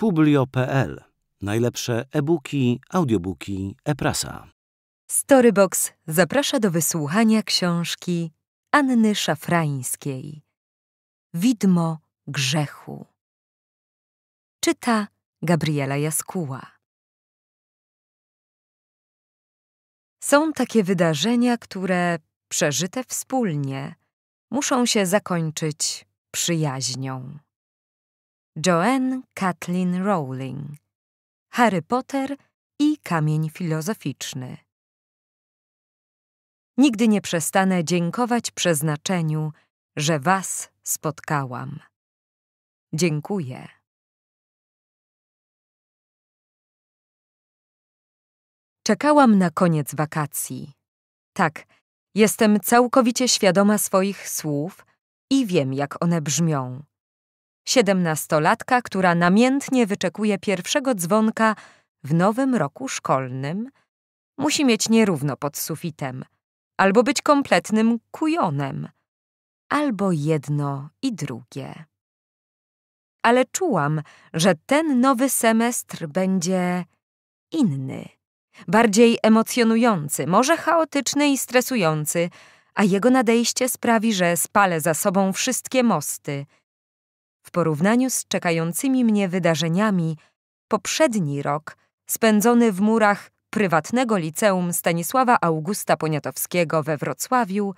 Publio.pl. Najlepsze e-booki, audiobooki, e-prasa. Storybox zaprasza do wysłuchania książki Anny Szafrańskiej. Widmo grzechu. Czyta Gabriela Jaskuła. Są takie wydarzenia, które przeżyte wspólnie muszą się zakończyć przyjaźnią. Joanne Kathleen Rowling Harry Potter i Kamień Filozoficzny. Nigdy nie przestanę dziękować przeznaczeniu, że Was spotkałam. Dziękuję. Czekałam na koniec wakacji. Tak, jestem całkowicie świadoma swoich słów i wiem, jak one brzmią siedemnastolatka, która namiętnie wyczekuje pierwszego dzwonka w nowym roku szkolnym, musi mieć nierówno pod sufitem, albo być kompletnym kujonem, albo jedno i drugie. Ale czułam, że ten nowy semestr będzie inny, bardziej emocjonujący, może chaotyczny i stresujący, a jego nadejście sprawi, że spalę za sobą wszystkie mosty – w porównaniu z czekającymi mnie wydarzeniami, poprzedni rok, spędzony w murach prywatnego liceum Stanisława Augusta Poniatowskiego we Wrocławiu,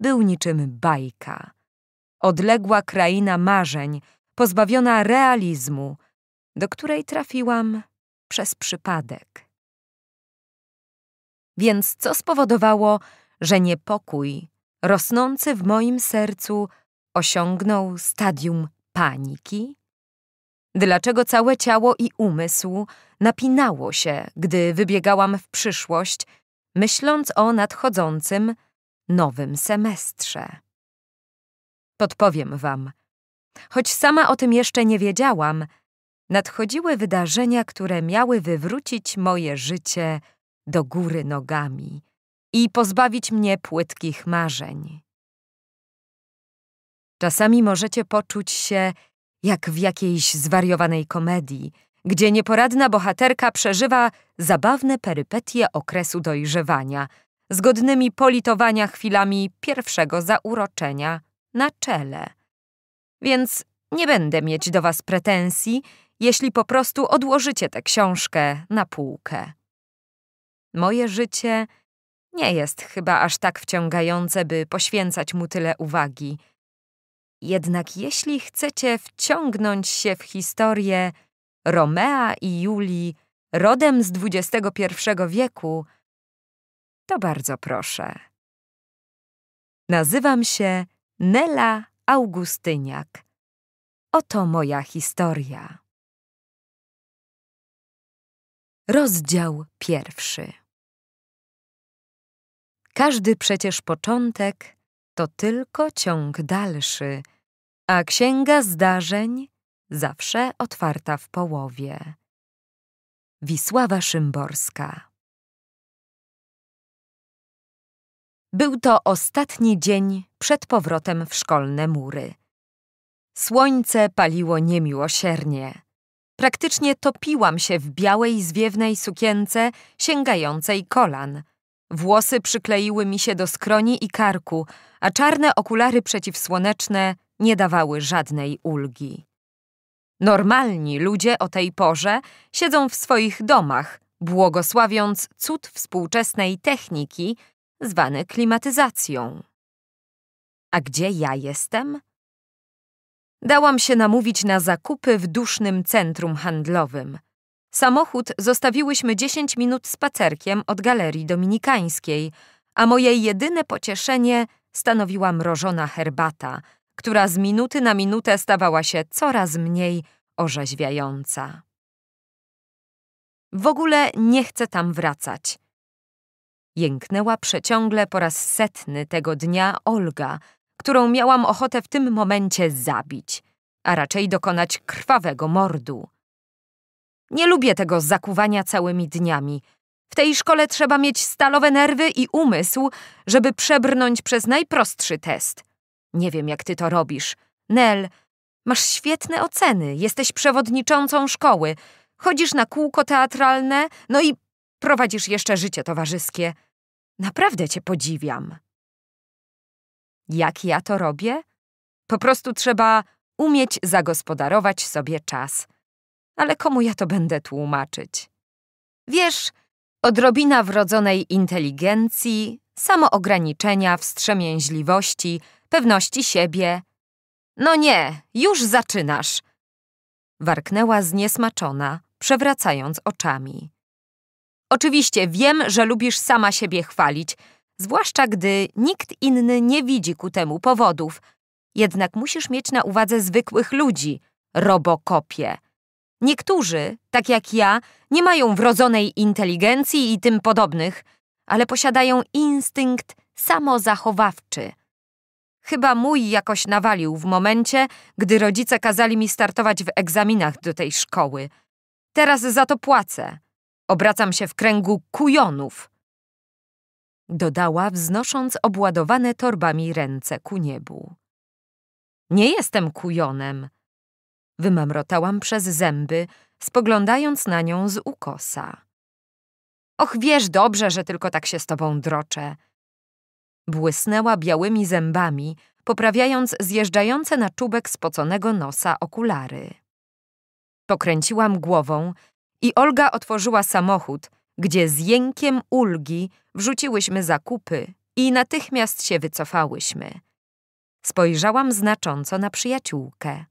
był niczym bajka. Odległa kraina marzeń, pozbawiona realizmu, do której trafiłam przez przypadek. Więc co spowodowało, że niepokój rosnący w moim sercu osiągnął stadium paniki? Dlaczego całe ciało i umysł napinało się, gdy wybiegałam w przyszłość, myśląc o nadchodzącym nowym semestrze? Podpowiem wam. Choć sama o tym jeszcze nie wiedziałam, nadchodziły wydarzenia, które miały wywrócić moje życie do góry nogami i pozbawić mnie płytkich marzeń. Czasami możecie poczuć się jak w jakiejś zwariowanej komedii, gdzie nieporadna bohaterka przeżywa zabawne perypetie okresu dojrzewania, z godnymi politowania chwilami pierwszego zauroczenia na czele. Więc nie będę mieć do Was pretensji, jeśli po prostu odłożycie tę książkę na półkę. Moje życie nie jest chyba aż tak wciągające, by poświęcać mu tyle uwagi – jednak jeśli chcecie wciągnąć się w historię Romea i Julii rodem z XXI wieku, to bardzo proszę. Nazywam się Nela Augustyniak. Oto moja historia. Rozdział pierwszy. Każdy przecież początek to tylko ciąg dalszy – a księga zdarzeń zawsze otwarta w połowie. Wisława Szymborska Był to ostatni dzień przed powrotem w szkolne mury. Słońce paliło niemiłosiernie. Praktycznie topiłam się w białej, zwiewnej sukience sięgającej kolan. Włosy przykleiły mi się do skroni i karku, a czarne okulary przeciwsłoneczne nie dawały żadnej ulgi. Normalni ludzie o tej porze siedzą w swoich domach, błogosławiąc cud współczesnej techniki zwany klimatyzacją. A gdzie ja jestem? Dałam się namówić na zakupy w dusznym centrum handlowym. Samochód zostawiłyśmy 10 minut spacerkiem od galerii dominikańskiej, a moje jedyne pocieszenie stanowiła mrożona herbata, która z minuty na minutę stawała się coraz mniej orzeźwiająca. W ogóle nie chcę tam wracać. Jęknęła przeciągle po raz setny tego dnia Olga, którą miałam ochotę w tym momencie zabić, a raczej dokonać krwawego mordu. Nie lubię tego zakuwania całymi dniami. W tej szkole trzeba mieć stalowe nerwy i umysł, żeby przebrnąć przez najprostszy test – nie wiem, jak ty to robisz. Nel, masz świetne oceny, jesteś przewodniczącą szkoły, chodzisz na kółko teatralne, no i prowadzisz jeszcze życie towarzyskie. Naprawdę cię podziwiam. Jak ja to robię? Po prostu trzeba umieć zagospodarować sobie czas. Ale komu ja to będę tłumaczyć? Wiesz, odrobina wrodzonej inteligencji, samoograniczenia, wstrzemięźliwości, pewności siebie. No nie, już zaczynasz! Warknęła zniesmaczona, przewracając oczami. Oczywiście wiem, że lubisz sama siebie chwalić, zwłaszcza gdy nikt inny nie widzi ku temu powodów. Jednak musisz mieć na uwadze zwykłych ludzi, robokopie. Niektórzy, tak jak ja, nie mają wrodzonej inteligencji i tym podobnych, ale posiadają instynkt samozachowawczy – Chyba mój jakoś nawalił w momencie, gdy rodzice kazali mi startować w egzaminach do tej szkoły. Teraz za to płacę. Obracam się w kręgu kujonów. Dodała, wznosząc obładowane torbami ręce ku niebu. Nie jestem kujonem. Wymamrotałam przez zęby, spoglądając na nią z ukosa. Och, wiesz dobrze, że tylko tak się z tobą droczę. Błysnęła białymi zębami, poprawiając zjeżdżające na czubek spoconego nosa okulary. Pokręciłam głową i Olga otworzyła samochód, gdzie z jękiem ulgi wrzuciłyśmy zakupy i natychmiast się wycofałyśmy. Spojrzałam znacząco na przyjaciółkę.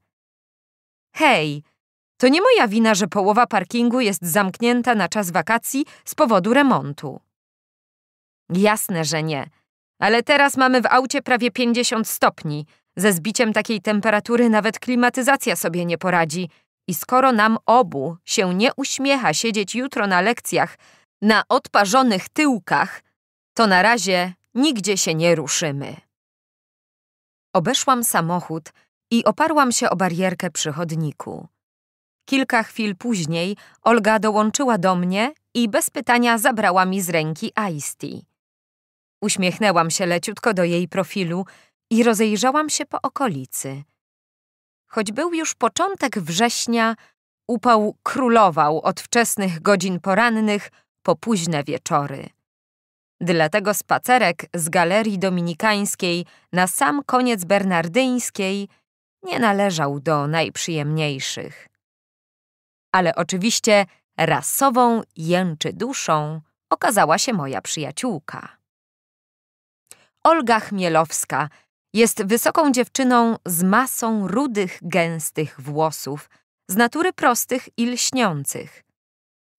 Hej, to nie moja wina, że połowa parkingu jest zamknięta na czas wakacji z powodu remontu. Jasne, że nie. Ale teraz mamy w aucie prawie 50 stopni. Ze zbiciem takiej temperatury nawet klimatyzacja sobie nie poradzi. I skoro nam obu się nie uśmiecha siedzieć jutro na lekcjach na odparzonych tyłkach, to na razie nigdzie się nie ruszymy. Obeszłam samochód i oparłam się o barierkę przy chodniku. Kilka chwil później Olga dołączyła do mnie i bez pytania zabrała mi z ręki Aisti. Uśmiechnęłam się leciutko do jej profilu i rozejrzałam się po okolicy. Choć był już początek września, upał królował od wczesnych godzin porannych po późne wieczory. Dlatego spacerek z galerii dominikańskiej na sam koniec bernardyńskiej nie należał do najprzyjemniejszych. Ale oczywiście rasową jęczy duszą okazała się moja przyjaciółka. Olga Chmielowska jest wysoką dziewczyną z masą rudych, gęstych włosów, z natury prostych i lśniących.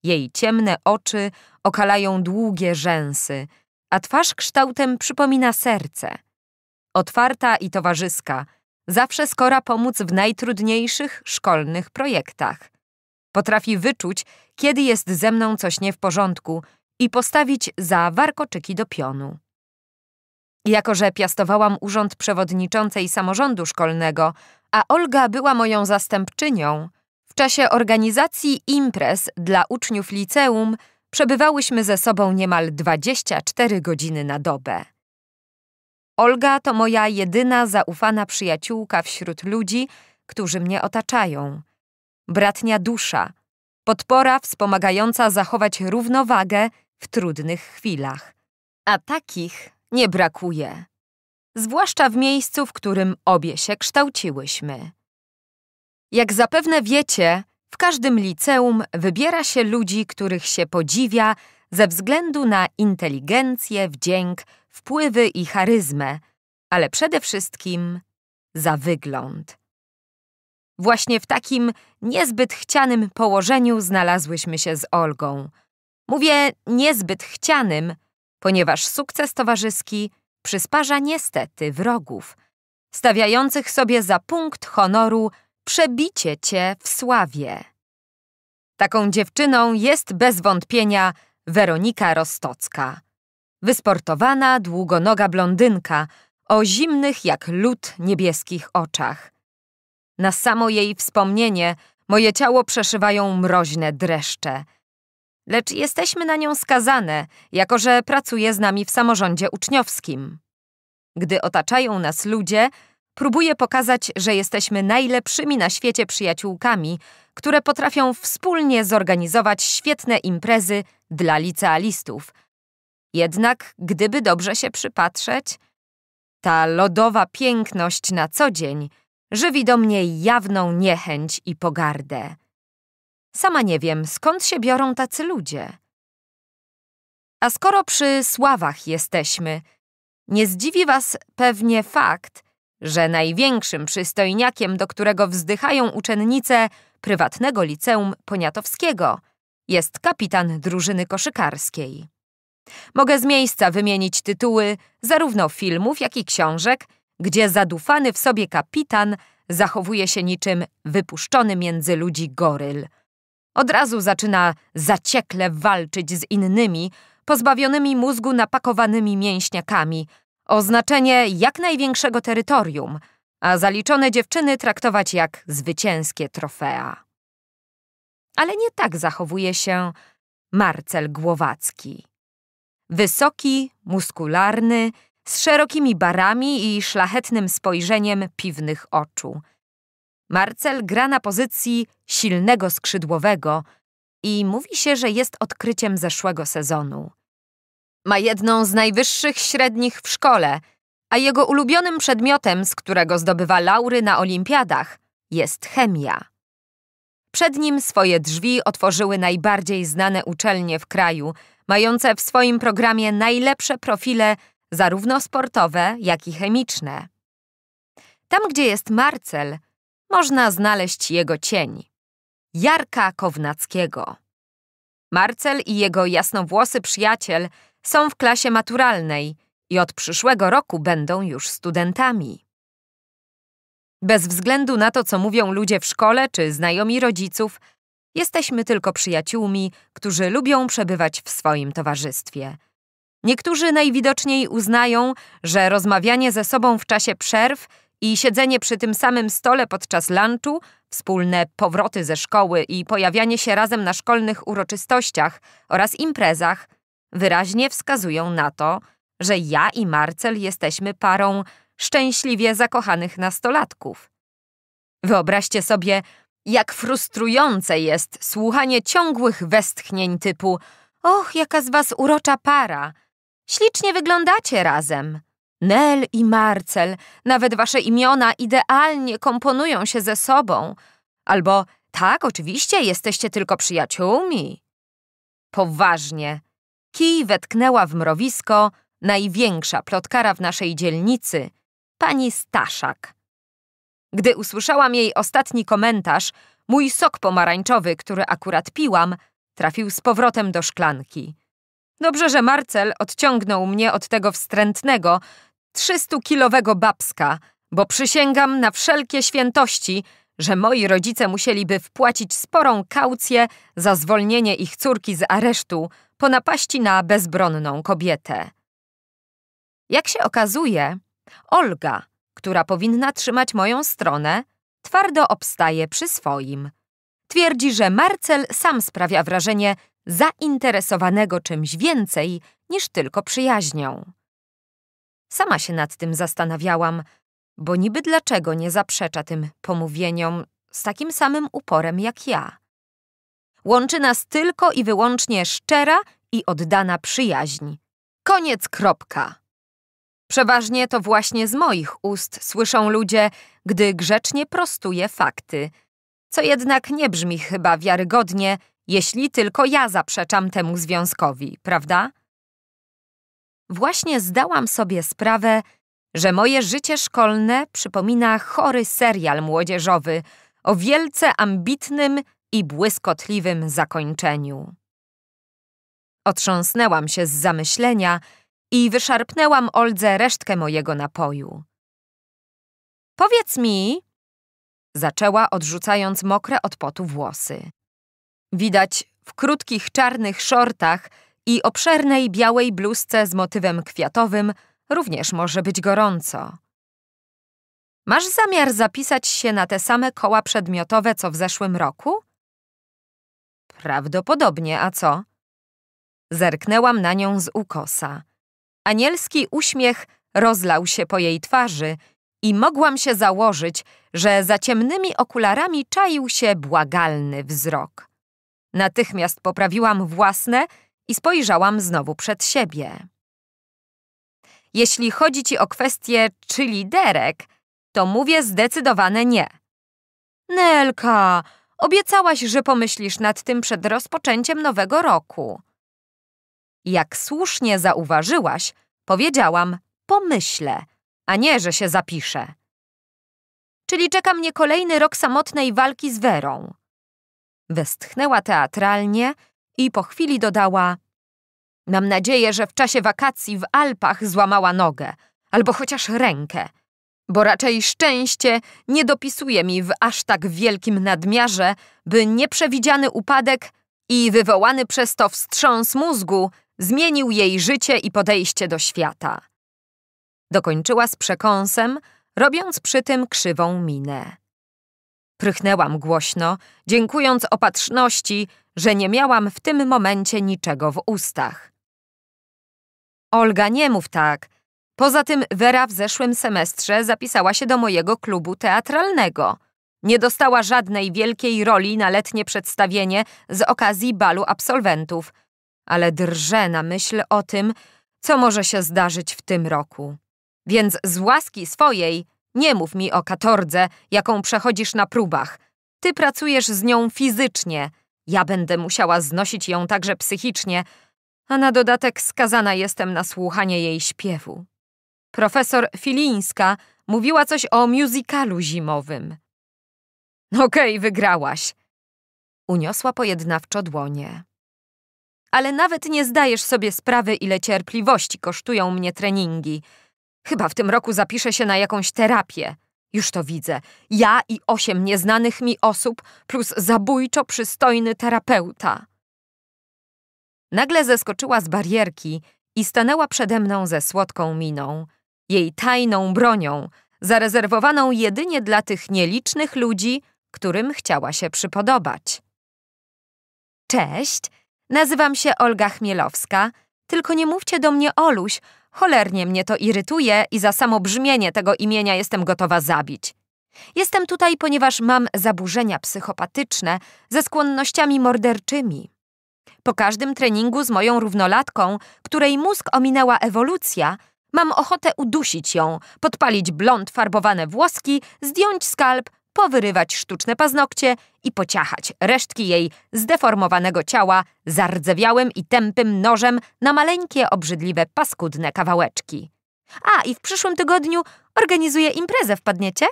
Jej ciemne oczy okalają długie rzęsy, a twarz kształtem przypomina serce. Otwarta i towarzyska, zawsze skora pomóc w najtrudniejszych szkolnych projektach. Potrafi wyczuć, kiedy jest ze mną coś nie w porządku i postawić za warkoczyki do pionu. Jako, że piastowałam urząd przewodniczącej samorządu szkolnego, a Olga była moją zastępczynią, w czasie organizacji imprez dla uczniów liceum przebywałyśmy ze sobą niemal 24 godziny na dobę. Olga to moja jedyna zaufana przyjaciółka wśród ludzi, którzy mnie otaczają. Bratnia dusza, podpora wspomagająca zachować równowagę w trudnych chwilach. A takich nie brakuje. Zwłaszcza w miejscu, w którym obie się kształciłyśmy. Jak zapewne wiecie, w każdym liceum wybiera się ludzi, których się podziwia ze względu na inteligencję, wdzięk, wpływy i charyzmę, ale przede wszystkim za wygląd. Właśnie w takim niezbyt chcianym położeniu znalazłyśmy się z Olgą. Mówię niezbyt chcianym, ponieważ sukces towarzyski przysparza niestety wrogów, stawiających sobie za punkt honoru przebicie cię w sławie. Taką dziewczyną jest bez wątpienia Weronika Rostocka. Wysportowana, długonoga blondynka o zimnych jak lód niebieskich oczach. Na samo jej wspomnienie moje ciało przeszywają mroźne dreszcze – lecz jesteśmy na nią skazane, jako że pracuje z nami w samorządzie uczniowskim. Gdy otaczają nas ludzie, próbuje pokazać, że jesteśmy najlepszymi na świecie przyjaciółkami, które potrafią wspólnie zorganizować świetne imprezy dla licealistów. Jednak gdyby dobrze się przypatrzeć, ta lodowa piękność na co dzień żywi do mnie jawną niechęć i pogardę. Sama nie wiem, skąd się biorą tacy ludzie. A skoro przy sławach jesteśmy, nie zdziwi was pewnie fakt, że największym przystojniakiem, do którego wzdychają uczennice prywatnego liceum poniatowskiego, jest kapitan drużyny koszykarskiej. Mogę z miejsca wymienić tytuły zarówno filmów, jak i książek, gdzie zadufany w sobie kapitan zachowuje się niczym wypuszczony między ludzi goryl – od razu zaczyna zaciekle walczyć z innymi, pozbawionymi mózgu napakowanymi mięśniakami, o znaczenie jak największego terytorium, a zaliczone dziewczyny traktować jak zwycięskie trofea. Ale nie tak zachowuje się Marcel Głowacki. Wysoki, muskularny, z szerokimi barami i szlachetnym spojrzeniem piwnych oczu – Marcel gra na pozycji silnego skrzydłowego i mówi się, że jest odkryciem zeszłego sezonu. Ma jedną z najwyższych średnich w szkole, a jego ulubionym przedmiotem, z którego zdobywa laury na olimpiadach, jest chemia. Przed nim swoje drzwi otworzyły najbardziej znane uczelnie w kraju, mające w swoim programie najlepsze profile, zarówno sportowe, jak i chemiczne. Tam, gdzie jest Marcel, można znaleźć jego cień. Jarka Kownackiego. Marcel i jego jasnowłosy przyjaciel są w klasie maturalnej i od przyszłego roku będą już studentami. Bez względu na to, co mówią ludzie w szkole czy znajomi rodziców, jesteśmy tylko przyjaciółmi, którzy lubią przebywać w swoim towarzystwie. Niektórzy najwidoczniej uznają, że rozmawianie ze sobą w czasie przerw i siedzenie przy tym samym stole podczas lunchu, wspólne powroty ze szkoły i pojawianie się razem na szkolnych uroczystościach oraz imprezach wyraźnie wskazują na to, że ja i Marcel jesteśmy parą szczęśliwie zakochanych nastolatków. Wyobraźcie sobie, jak frustrujące jest słuchanie ciągłych westchnień typu Och, jaka z was urocza para! Ślicznie wyglądacie razem! Nel i Marcel, nawet wasze imiona idealnie komponują się ze sobą. Albo tak, oczywiście, jesteście tylko przyjaciółmi. Poważnie. Kij wetknęła w mrowisko największa plotkara w naszej dzielnicy, pani Staszak. Gdy usłyszałam jej ostatni komentarz, mój sok pomarańczowy, który akurat piłam, trafił z powrotem do szklanki. Dobrze, że Marcel odciągnął mnie od tego wstrętnego, trzystukilowego kilowego babska, bo przysięgam na wszelkie świętości, że moi rodzice musieliby wpłacić sporą kaucję za zwolnienie ich córki z aresztu po napaści na bezbronną kobietę. Jak się okazuje, Olga, która powinna trzymać moją stronę, twardo obstaje przy swoim. Twierdzi, że Marcel sam sprawia wrażenie zainteresowanego czymś więcej niż tylko przyjaźnią. Sama się nad tym zastanawiałam, bo niby dlaczego nie zaprzecza tym pomówieniom z takim samym uporem jak ja. Łączy nas tylko i wyłącznie szczera i oddana przyjaźń. Koniec kropka. Przeważnie to właśnie z moich ust słyszą ludzie, gdy grzecznie prostuję fakty, co jednak nie brzmi chyba wiarygodnie jeśli tylko ja zaprzeczam temu związkowi, prawda? Właśnie zdałam sobie sprawę, że moje życie szkolne przypomina chory serial młodzieżowy o wielce ambitnym i błyskotliwym zakończeniu. Otrząsnęłam się z zamyślenia i wyszarpnęłam Oldze resztkę mojego napoju. Powiedz mi, zaczęła odrzucając mokre od potu włosy. Widać w krótkich czarnych szortach i obszernej białej bluzce z motywem kwiatowym również może być gorąco. Masz zamiar zapisać się na te same koła przedmiotowe co w zeszłym roku? Prawdopodobnie, a co? Zerknęłam na nią z ukosa. Anielski uśmiech rozlał się po jej twarzy i mogłam się założyć, że za ciemnymi okularami czaił się błagalny wzrok. Natychmiast poprawiłam własne i spojrzałam znowu przed siebie. Jeśli chodzi ci o kwestię czy liderek, to mówię zdecydowane nie. Nelka, obiecałaś, że pomyślisz nad tym przed rozpoczęciem nowego roku. Jak słusznie zauważyłaś, powiedziałam pomyślę, a nie, że się zapiszę. Czyli czeka mnie kolejny rok samotnej walki z Werą. Westchnęła teatralnie i po chwili dodała: Mam nadzieję, że w czasie wakacji w Alpach złamała nogę albo chociaż rękę, bo raczej szczęście nie dopisuje mi w aż tak wielkim nadmiarze, by nieprzewidziany upadek i wywołany przez to wstrząs mózgu zmienił jej życie i podejście do świata. Dokończyła z przekąsem, robiąc przy tym krzywą minę. Prychnęłam głośno, dziękując opatrzności, że nie miałam w tym momencie niczego w ustach. Olga, nie mów tak. Poza tym Wera w zeszłym semestrze zapisała się do mojego klubu teatralnego. Nie dostała żadnej wielkiej roli na letnie przedstawienie z okazji balu absolwentów, ale drże na myśl o tym, co może się zdarzyć w tym roku. Więc z łaski swojej nie mów mi o katordze, jaką przechodzisz na próbach. Ty pracujesz z nią fizycznie. Ja będę musiała znosić ją także psychicznie, a na dodatek skazana jestem na słuchanie jej śpiewu. Profesor Filińska mówiła coś o musicalu zimowym. Okej, okay, wygrałaś. Uniosła pojednawczo dłonie. Ale nawet nie zdajesz sobie sprawy, ile cierpliwości kosztują mnie treningi – Chyba w tym roku zapiszę się na jakąś terapię. Już to widzę. Ja i osiem nieznanych mi osób plus zabójczo przystojny terapeuta. Nagle zeskoczyła z barierki i stanęła przede mną ze słodką miną. Jej tajną bronią, zarezerwowaną jedynie dla tych nielicznych ludzi, którym chciała się przypodobać. Cześć, nazywam się Olga Chmielowska, tylko nie mówcie do mnie Oluś, Cholernie mnie to irytuje i za samo brzmienie tego imienia jestem gotowa zabić. Jestem tutaj, ponieważ mam zaburzenia psychopatyczne ze skłonnościami morderczymi. Po każdym treningu z moją równolatką, której mózg ominęła ewolucja, mam ochotę udusić ją, podpalić blond farbowane włoski, zdjąć skalp, powyrywać sztuczne paznokcie i pociachać resztki jej zdeformowanego ciała zardzewiałym i tępym nożem na maleńkie, obrzydliwe, paskudne kawałeczki. A, i w przyszłym tygodniu organizuję imprezę, wpadniecie?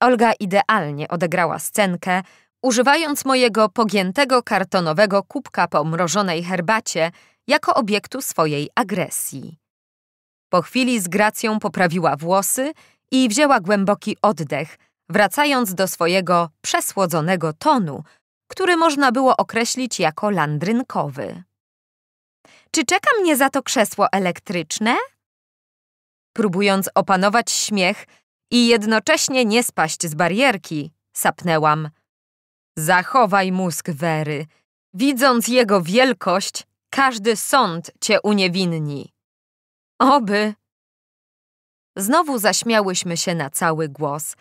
Olga idealnie odegrała scenkę, używając mojego pogiętego kartonowego kubka po mrożonej herbacie jako obiektu swojej agresji. Po chwili z gracją poprawiła włosy i wzięła głęboki oddech, wracając do swojego przesłodzonego tonu, który można było określić jako landrynkowy. Czy czeka mnie za to krzesło elektryczne? Próbując opanować śmiech i jednocześnie nie spaść z barierki, sapnęłam. Zachowaj mózg Wery. Widząc jego wielkość, każdy sąd cię uniewinni. Oby Znowu zaśmiałyśmy się na cały głos,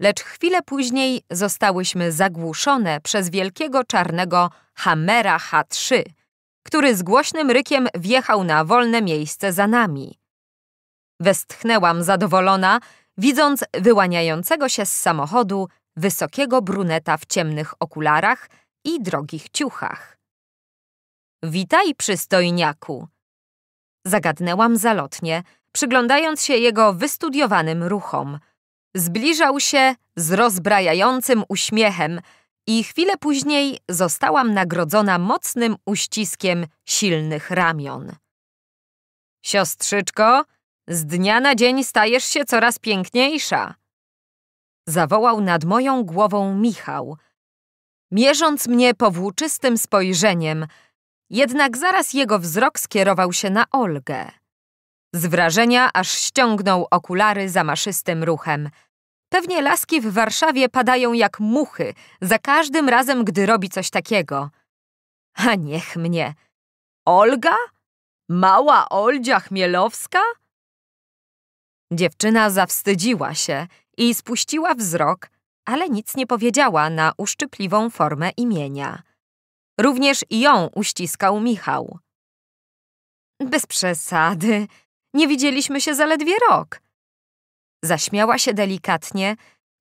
lecz chwilę później zostałyśmy zagłuszone przez wielkiego czarnego hamera H3, który z głośnym rykiem wjechał na wolne miejsce za nami. Westchnęłam zadowolona, widząc wyłaniającego się z samochodu wysokiego bruneta w ciemnych okularach i drogich ciuchach. Witaj, przystojniaku! Zagadnęłam zalotnie, przyglądając się jego wystudiowanym ruchom. Zbliżał się z rozbrajającym uśmiechem i chwilę później zostałam nagrodzona mocnym uściskiem silnych ramion. Siostrzyczko, z dnia na dzień stajesz się coraz piękniejsza. Zawołał nad moją głową Michał, mierząc mnie powłóczystym spojrzeniem, jednak zaraz jego wzrok skierował się na Olgę. Z wrażenia aż ściągnął okulary za maszystym ruchem. Pewnie laski w Warszawie padają jak muchy, za każdym razem, gdy robi coś takiego. A niech mnie. Olga? Mała Oldzia Chmielowska? Dziewczyna zawstydziła się i spuściła wzrok, ale nic nie powiedziała na uszczypliwą formę imienia. Również ją uściskał Michał. Bez przesady, nie widzieliśmy się zaledwie rok. Zaśmiała się delikatnie,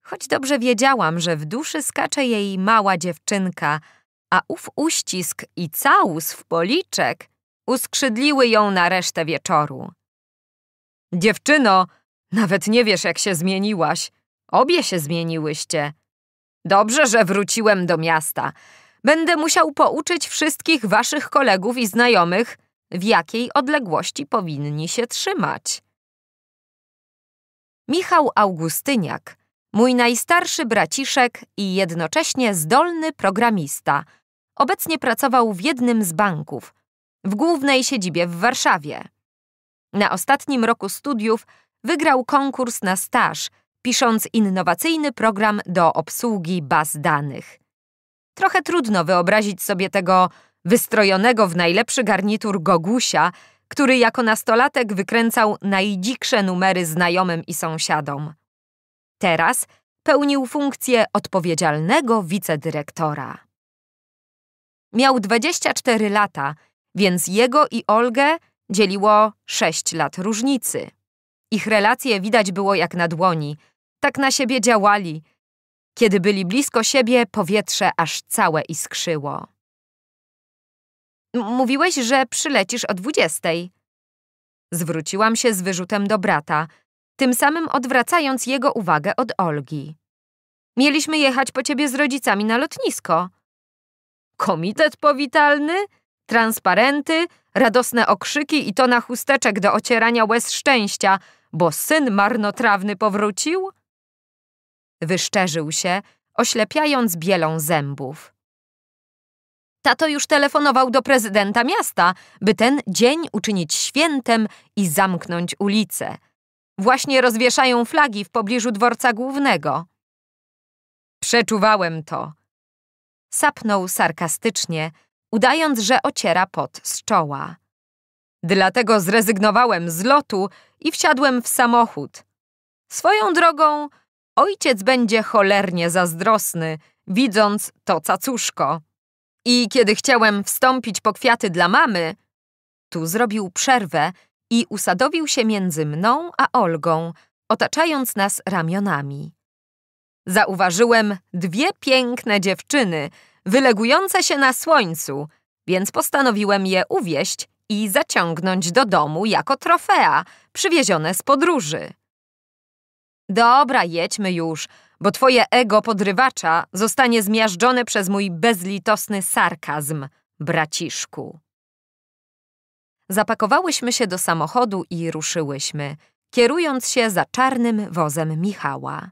choć dobrze wiedziałam, że w duszy skacze jej mała dziewczynka, a ów uścisk i całus w policzek uskrzydliły ją na resztę wieczoru. Dziewczyno, nawet nie wiesz, jak się zmieniłaś. Obie się zmieniłyście. Dobrze, że wróciłem do miasta. Będę musiał pouczyć wszystkich waszych kolegów i znajomych, w jakiej odległości powinni się trzymać. Michał Augustyniak, mój najstarszy braciszek i jednocześnie zdolny programista, obecnie pracował w jednym z banków, w głównej siedzibie w Warszawie. Na ostatnim roku studiów wygrał konkurs na staż, pisząc innowacyjny program do obsługi baz danych. Trochę trudno wyobrazić sobie tego wystrojonego w najlepszy garnitur Gogusia, który jako nastolatek wykręcał najdziksze numery znajomym i sąsiadom. Teraz pełnił funkcję odpowiedzialnego wicedyrektora. Miał 24 lata, więc jego i Olgę dzieliło 6 lat różnicy. Ich relacje widać było jak na dłoni, tak na siebie działali. Kiedy byli blisko siebie, powietrze aż całe iskrzyło. Mówiłeś, że przylecisz o dwudziestej. Zwróciłam się z wyrzutem do brata, tym samym odwracając jego uwagę od Olgi. Mieliśmy jechać po ciebie z rodzicami na lotnisko. Komitet powitalny? Transparenty? Radosne okrzyki i tona chusteczek do ocierania łez szczęścia, bo syn marnotrawny powrócił? Wyszczerzył się, oślepiając bielą zębów. Tato już telefonował do prezydenta miasta, by ten dzień uczynić świętem i zamknąć ulicę. Właśnie rozwieszają flagi w pobliżu dworca głównego. Przeczuwałem to. Sapnął sarkastycznie, udając, że ociera pot z czoła. Dlatego zrezygnowałem z lotu i wsiadłem w samochód. Swoją drogą, ojciec będzie cholernie zazdrosny, widząc to cacuszko. I kiedy chciałem wstąpić po kwiaty dla mamy, tu zrobił przerwę i usadowił się między mną a Olgą, otaczając nas ramionami. Zauważyłem dwie piękne dziewczyny, wylegujące się na słońcu, więc postanowiłem je uwieść i zaciągnąć do domu jako trofea przywiezione z podróży. Dobra, jedźmy już – bo twoje ego podrywacza zostanie zmiażdżone przez mój bezlitosny sarkazm, braciszku. Zapakowałyśmy się do samochodu i ruszyłyśmy, kierując się za czarnym wozem Michała.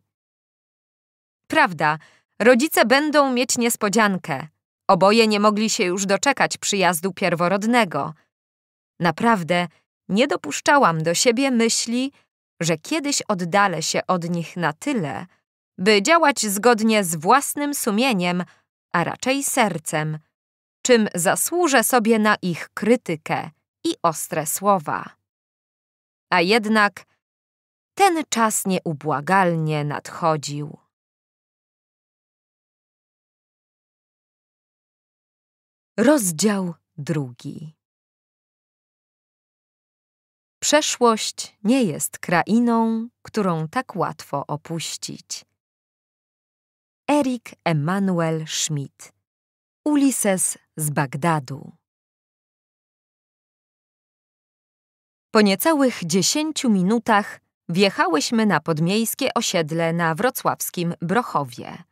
Prawda, rodzice będą mieć niespodziankę. Oboje nie mogli się już doczekać przyjazdu pierworodnego. Naprawdę, nie dopuszczałam do siebie myśli, że kiedyś oddalę się od nich na tyle, by działać zgodnie z własnym sumieniem, a raczej sercem, czym zasłużę sobie na ich krytykę i ostre słowa. A jednak ten czas nieubłagalnie nadchodził. Rozdział drugi. Przeszłość nie jest krainą, którą tak łatwo opuścić. Erik Emanuel Schmidt. Ulises z Bagdadu. Po niecałych dziesięciu minutach wjechałyśmy na podmiejskie osiedle na wrocławskim Brochowie.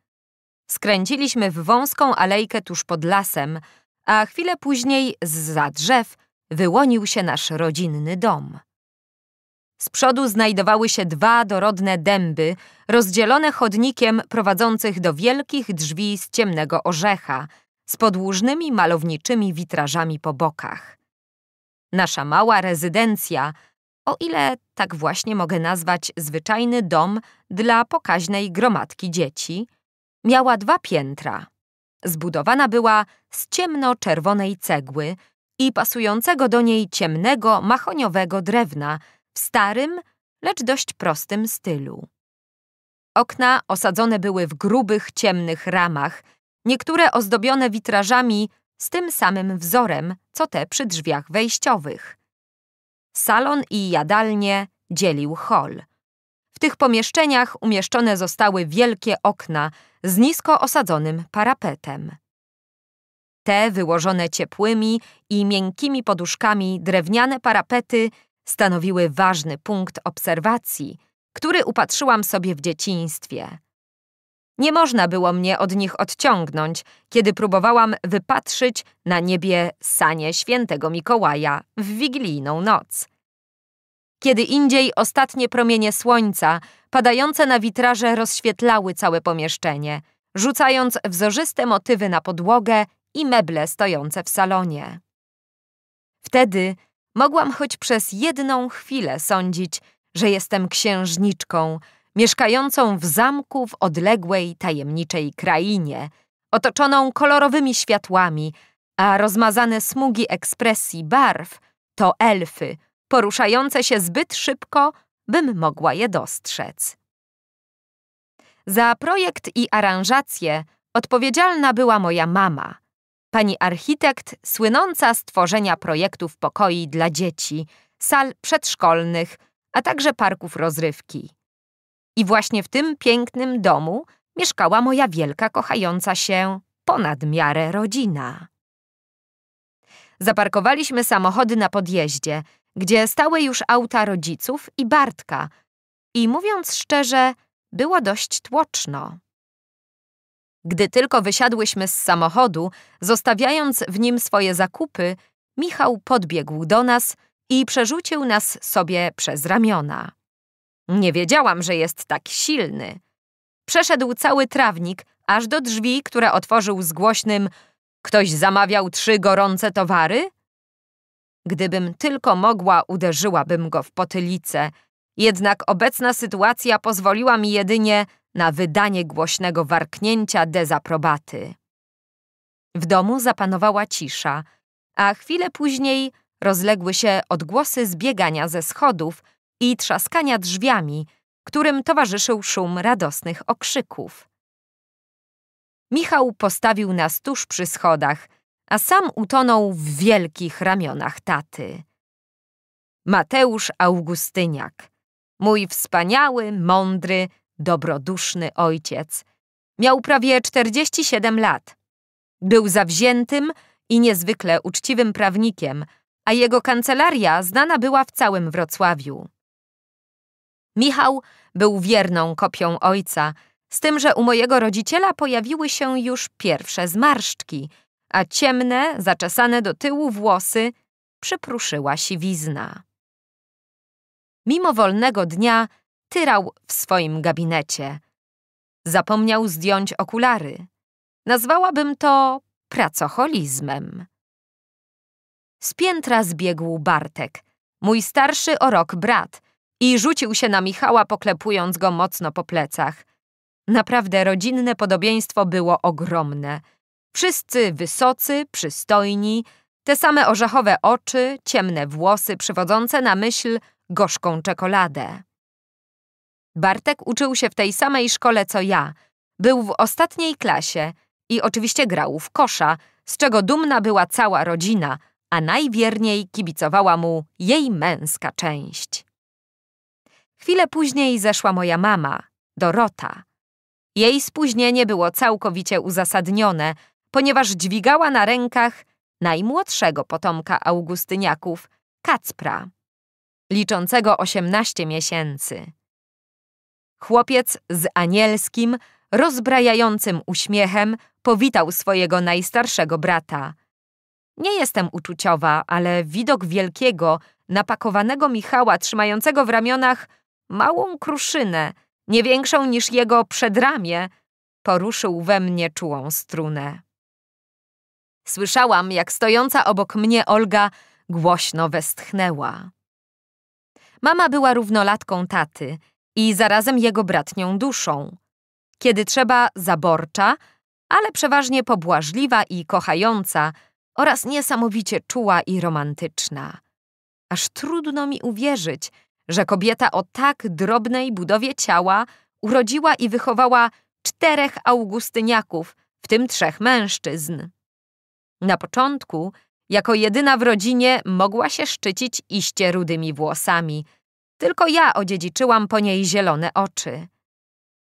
Skręciliśmy w wąską alejkę tuż pod lasem, a chwilę później z za drzew wyłonił się nasz rodzinny dom. Z przodu znajdowały się dwa dorodne dęby, rozdzielone chodnikiem prowadzących do wielkich drzwi z ciemnego orzecha, z podłużnymi malowniczymi witrażami po bokach. Nasza mała rezydencja, o ile tak właśnie mogę nazwać zwyczajny dom dla pokaźnej gromadki dzieci, miała dwa piętra. Zbudowana była z ciemno-czerwonej cegły i pasującego do niej ciemnego, mahoniowego drewna – w starym, lecz dość prostym stylu. Okna osadzone były w grubych, ciemnych ramach, niektóre ozdobione witrażami z tym samym wzorem, co te przy drzwiach wejściowych. Salon i jadalnie dzielił hol. W tych pomieszczeniach umieszczone zostały wielkie okna z nisko osadzonym parapetem. Te wyłożone ciepłymi i miękkimi poduszkami drewniane parapety stanowiły ważny punkt obserwacji, który upatrzyłam sobie w dzieciństwie. Nie można było mnie od nich odciągnąć, kiedy próbowałam wypatrzyć na niebie sanie świętego Mikołaja w wigilijną noc. Kiedy indziej ostatnie promienie słońca padające na witraże rozświetlały całe pomieszczenie, rzucając wzorzyste motywy na podłogę i meble stojące w salonie. Wtedy Mogłam choć przez jedną chwilę sądzić, że jestem księżniczką, mieszkającą w zamku w odległej, tajemniczej krainie, otoczoną kolorowymi światłami, a rozmazane smugi ekspresji barw to elfy, poruszające się zbyt szybko, bym mogła je dostrzec. Za projekt i aranżację odpowiedzialna była moja mama – Pani architekt, słynąca z tworzenia projektów pokoi dla dzieci, sal przedszkolnych, a także parków rozrywki. I właśnie w tym pięknym domu mieszkała moja wielka, kochająca się ponad miarę rodzina. Zaparkowaliśmy samochody na podjeździe, gdzie stały już auta rodziców i Bartka. I mówiąc szczerze, było dość tłoczno. Gdy tylko wysiadłyśmy z samochodu, zostawiając w nim swoje zakupy, Michał podbiegł do nas i przerzucił nas sobie przez ramiona. Nie wiedziałam, że jest tak silny. Przeszedł cały trawnik, aż do drzwi, które otworzył z głośnym Ktoś zamawiał trzy gorące towary? Gdybym tylko mogła, uderzyłabym go w potylicę. Jednak obecna sytuacja pozwoliła mi jedynie na wydanie głośnego warknięcia dezaprobaty. W domu zapanowała cisza, a chwilę później rozległy się odgłosy zbiegania ze schodów i trzaskania drzwiami, którym towarzyszył szum radosnych okrzyków. Michał postawił nas tuż przy schodach, a sam utonął w wielkich ramionach taty. Mateusz Augustyniak, mój wspaniały, mądry, dobroduszny ojciec. Miał prawie 47 lat. Był zawziętym i niezwykle uczciwym prawnikiem, a jego kancelaria znana była w całym Wrocławiu. Michał był wierną kopią ojca, z tym, że u mojego rodziciela pojawiły się już pierwsze zmarszczki, a ciemne, zaczesane do tyłu włosy przypruszyła siwizna. Mimo wolnego dnia tyrał w swoim gabinecie. Zapomniał zdjąć okulary. Nazwałabym to pracocholizmem. Z piętra zbiegł Bartek, mój starszy o rok brat, i rzucił się na Michała, poklepując go mocno po plecach. Naprawdę rodzinne podobieństwo było ogromne. Wszyscy wysocy, przystojni, te same orzechowe oczy, ciemne włosy przywodzące na myśl gorzką czekoladę. Bartek uczył się w tej samej szkole co ja. Był w ostatniej klasie i oczywiście grał w kosza, z czego dumna była cała rodzina, a najwierniej kibicowała mu jej męska część. Chwilę później zeszła moja mama, Dorota. Jej spóźnienie było całkowicie uzasadnione, ponieważ dźwigała na rękach najmłodszego potomka Augustyniaków, Kacpra, liczącego 18 miesięcy. Chłopiec z anielskim, rozbrajającym uśmiechem powitał swojego najstarszego brata. Nie jestem uczuciowa, ale widok wielkiego, napakowanego Michała trzymającego w ramionach małą kruszynę, nie większą niż jego przedramię, poruszył we mnie czułą strunę. Słyszałam, jak stojąca obok mnie Olga głośno westchnęła. Mama była równolatką taty – i zarazem jego bratnią duszą. Kiedy trzeba, zaborcza, ale przeważnie pobłażliwa i kochająca oraz niesamowicie czuła i romantyczna. Aż trudno mi uwierzyć, że kobieta o tak drobnej budowie ciała urodziła i wychowała czterech augustyniaków, w tym trzech mężczyzn. Na początku, jako jedyna w rodzinie, mogła się szczycić iście rudymi włosami – tylko ja odziedziczyłam po niej zielone oczy.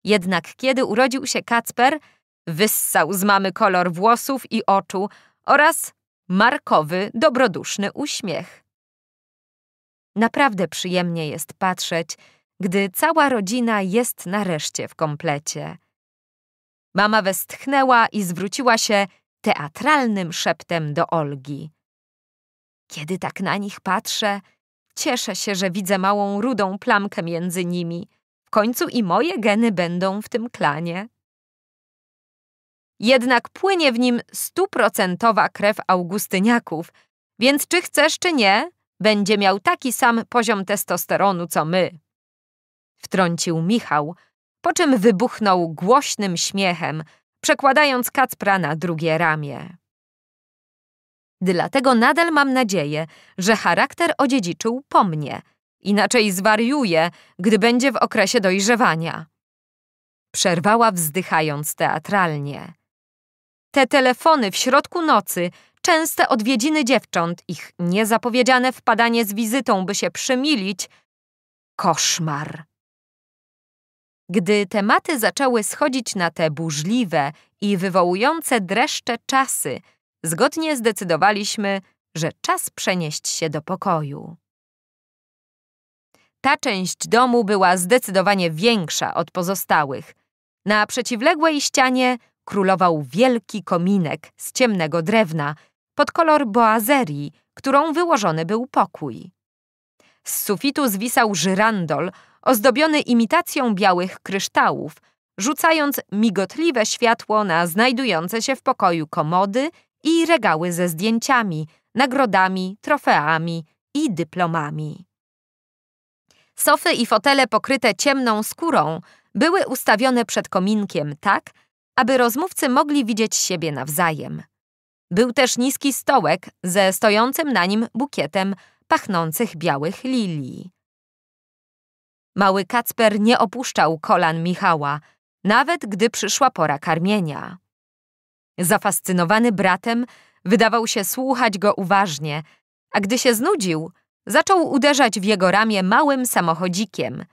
Jednak kiedy urodził się Kacper, wyssał z mamy kolor włosów i oczu oraz markowy, dobroduszny uśmiech. Naprawdę przyjemnie jest patrzeć, gdy cała rodzina jest nareszcie w komplecie. Mama westchnęła i zwróciła się teatralnym szeptem do Olgi. Kiedy tak na nich patrzę, Cieszę się, że widzę małą rudą plamkę między nimi. W końcu i moje geny będą w tym klanie. Jednak płynie w nim stuprocentowa krew augustyniaków, więc czy chcesz, czy nie, będzie miał taki sam poziom testosteronu co my. Wtrącił Michał, po czym wybuchnął głośnym śmiechem, przekładając Kacpra na drugie ramię. Dlatego nadal mam nadzieję, że charakter odziedziczył po mnie. Inaczej zwariuje, gdy będzie w okresie dojrzewania. Przerwała wzdychając teatralnie. Te telefony w środku nocy, częste odwiedziny dziewcząt, ich niezapowiedziane wpadanie z wizytą, by się przymilić. Koszmar. Gdy tematy zaczęły schodzić na te burzliwe i wywołujące dreszcze czasy, Zgodnie zdecydowaliśmy, że czas przenieść się do pokoju. Ta część domu była zdecydowanie większa od pozostałych. Na przeciwległej ścianie królował wielki kominek z ciemnego drewna pod kolor boazerii, którą wyłożony był pokój. Z sufitu zwisał żyrandol ozdobiony imitacją białych kryształów, rzucając migotliwe światło na znajdujące się w pokoju komody i regały ze zdjęciami, nagrodami, trofeami i dyplomami. Sofy i fotele pokryte ciemną skórą były ustawione przed kominkiem tak, aby rozmówcy mogli widzieć siebie nawzajem. Był też niski stołek ze stojącym na nim bukietem pachnących białych lilii. Mały Kacper nie opuszczał kolan Michała, nawet gdy przyszła pora karmienia. Zafascynowany bratem, wydawał się słuchać go uważnie, a gdy się znudził, zaczął uderzać w jego ramię małym samochodzikiem.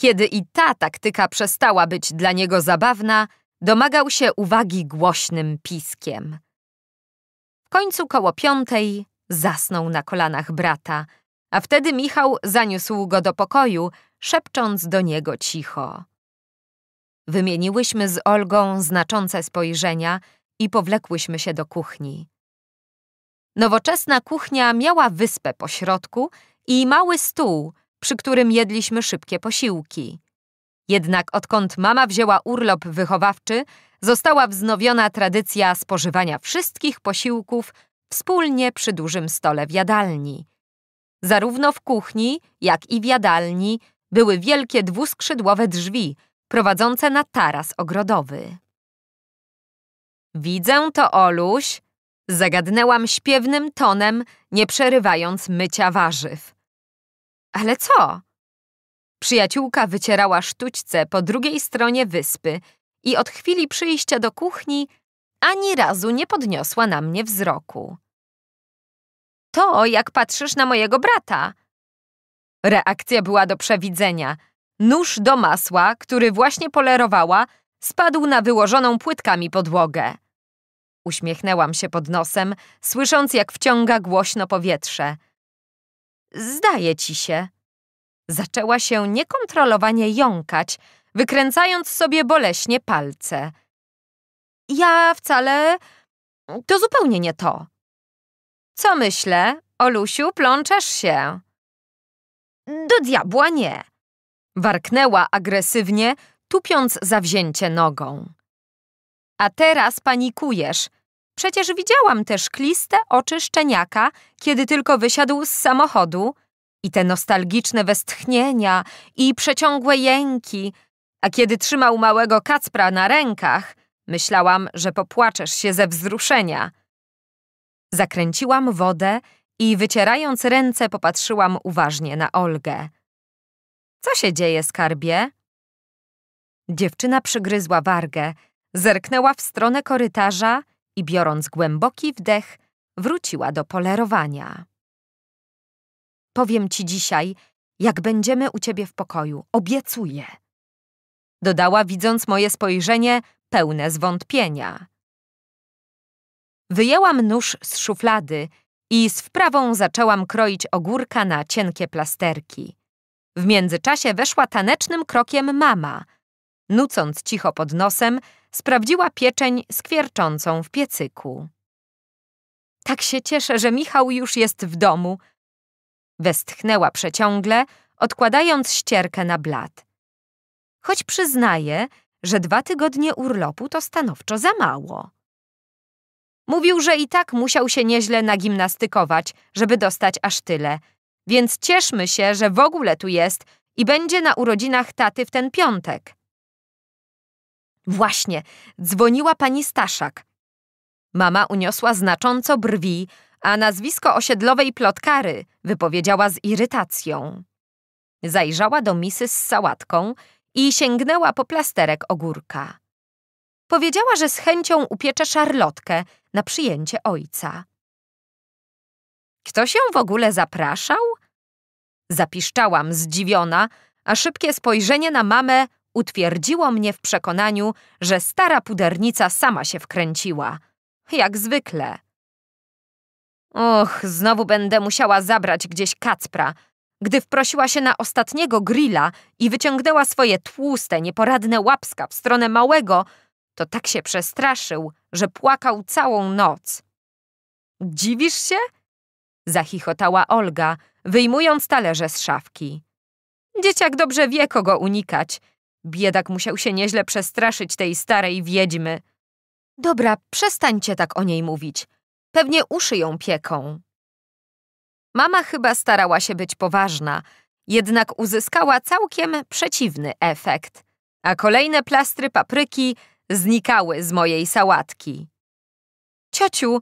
Kiedy i ta taktyka przestała być dla niego zabawna, domagał się uwagi głośnym piskiem. W końcu koło piątej zasnął na kolanach brata, a wtedy Michał zaniósł go do pokoju, szepcząc do niego cicho. Wymieniłyśmy z Olgą znaczące spojrzenia – i powlekłyśmy się do kuchni. Nowoczesna kuchnia miała wyspę po środku i mały stół, przy którym jedliśmy szybkie posiłki. Jednak odkąd mama wzięła urlop wychowawczy, została wznowiona tradycja spożywania wszystkich posiłków wspólnie przy dużym stole w jadalni. Zarówno w kuchni, jak i w jadalni były wielkie dwuskrzydłowe drzwi prowadzące na taras ogrodowy. Widzę to, Oluś, zagadnęłam śpiewnym tonem, nie przerywając mycia warzyw. Ale co? Przyjaciółka wycierała sztućce po drugiej stronie wyspy i od chwili przyjścia do kuchni ani razu nie podniosła na mnie wzroku. To, jak patrzysz na mojego brata. Reakcja była do przewidzenia. Nóż do masła, który właśnie polerowała, spadł na wyłożoną płytkami podłogę. Uśmiechnęłam się pod nosem, słysząc jak wciąga głośno powietrze. Zdaje ci się. Zaczęła się niekontrolowanie jąkać, wykręcając sobie boleśnie palce. Ja wcale... To zupełnie nie to. Co myślę? Olusiu, plączesz się. Do diabła nie. Warknęła agresywnie, tupiąc zawzięcie nogą. A teraz panikujesz. Przecież widziałam też szkliste oczy szczeniaka, kiedy tylko wysiadł z samochodu. I te nostalgiczne westchnienia, i przeciągłe jęki. A kiedy trzymał małego kacpra na rękach, myślałam, że popłaczesz się ze wzruszenia. Zakręciłam wodę i wycierając ręce popatrzyłam uważnie na Olgę. Co się dzieje, skarbie? Dziewczyna przygryzła wargę, Zerknęła w stronę korytarza i biorąc głęboki wdech, wróciła do polerowania. Powiem ci dzisiaj, jak będziemy u ciebie w pokoju, obiecuję. Dodała, widząc moje spojrzenie pełne zwątpienia. Wyjęłam nóż z szuflady i z wprawą zaczęłam kroić ogórka na cienkie plasterki. W międzyczasie weszła tanecznym krokiem mama – nucąc cicho pod nosem, sprawdziła pieczeń skwierczącą w piecyku. Tak się cieszę, że Michał już jest w domu. Westchnęła przeciągle, odkładając ścierkę na blat. Choć przyznaję, że dwa tygodnie urlopu to stanowczo za mało. Mówił, że i tak musiał się nieźle nagimnastykować, żeby dostać aż tyle. Więc cieszmy się, że w ogóle tu jest i będzie na urodzinach taty w ten piątek. Właśnie, dzwoniła pani Staszak. Mama uniosła znacząco brwi, a nazwisko osiedlowej plotkary wypowiedziała z irytacją. Zajrzała do misy z sałatką i sięgnęła po plasterek ogórka. Powiedziała, że z chęcią upiecze szarlotkę na przyjęcie ojca. Kto się w ogóle zapraszał? Zapiszczałam zdziwiona, a szybkie spojrzenie na mamę utwierdziło mnie w przekonaniu, że stara pudernica sama się wkręciła. Jak zwykle. Och, znowu będę musiała zabrać gdzieś kacpra. Gdy wprosiła się na ostatniego grilla i wyciągnęła swoje tłuste, nieporadne łapska w stronę małego, to tak się przestraszył, że płakał całą noc. Dziwisz się? Zachichotała Olga, wyjmując talerze z szafki. Dzieciak dobrze wie, kogo unikać Biedak musiał się nieźle przestraszyć tej starej wiedźmy. Dobra, przestańcie tak o niej mówić. Pewnie uszy ją pieką. Mama chyba starała się być poważna, jednak uzyskała całkiem przeciwny efekt, a kolejne plastry papryki znikały z mojej sałatki. Ciociu,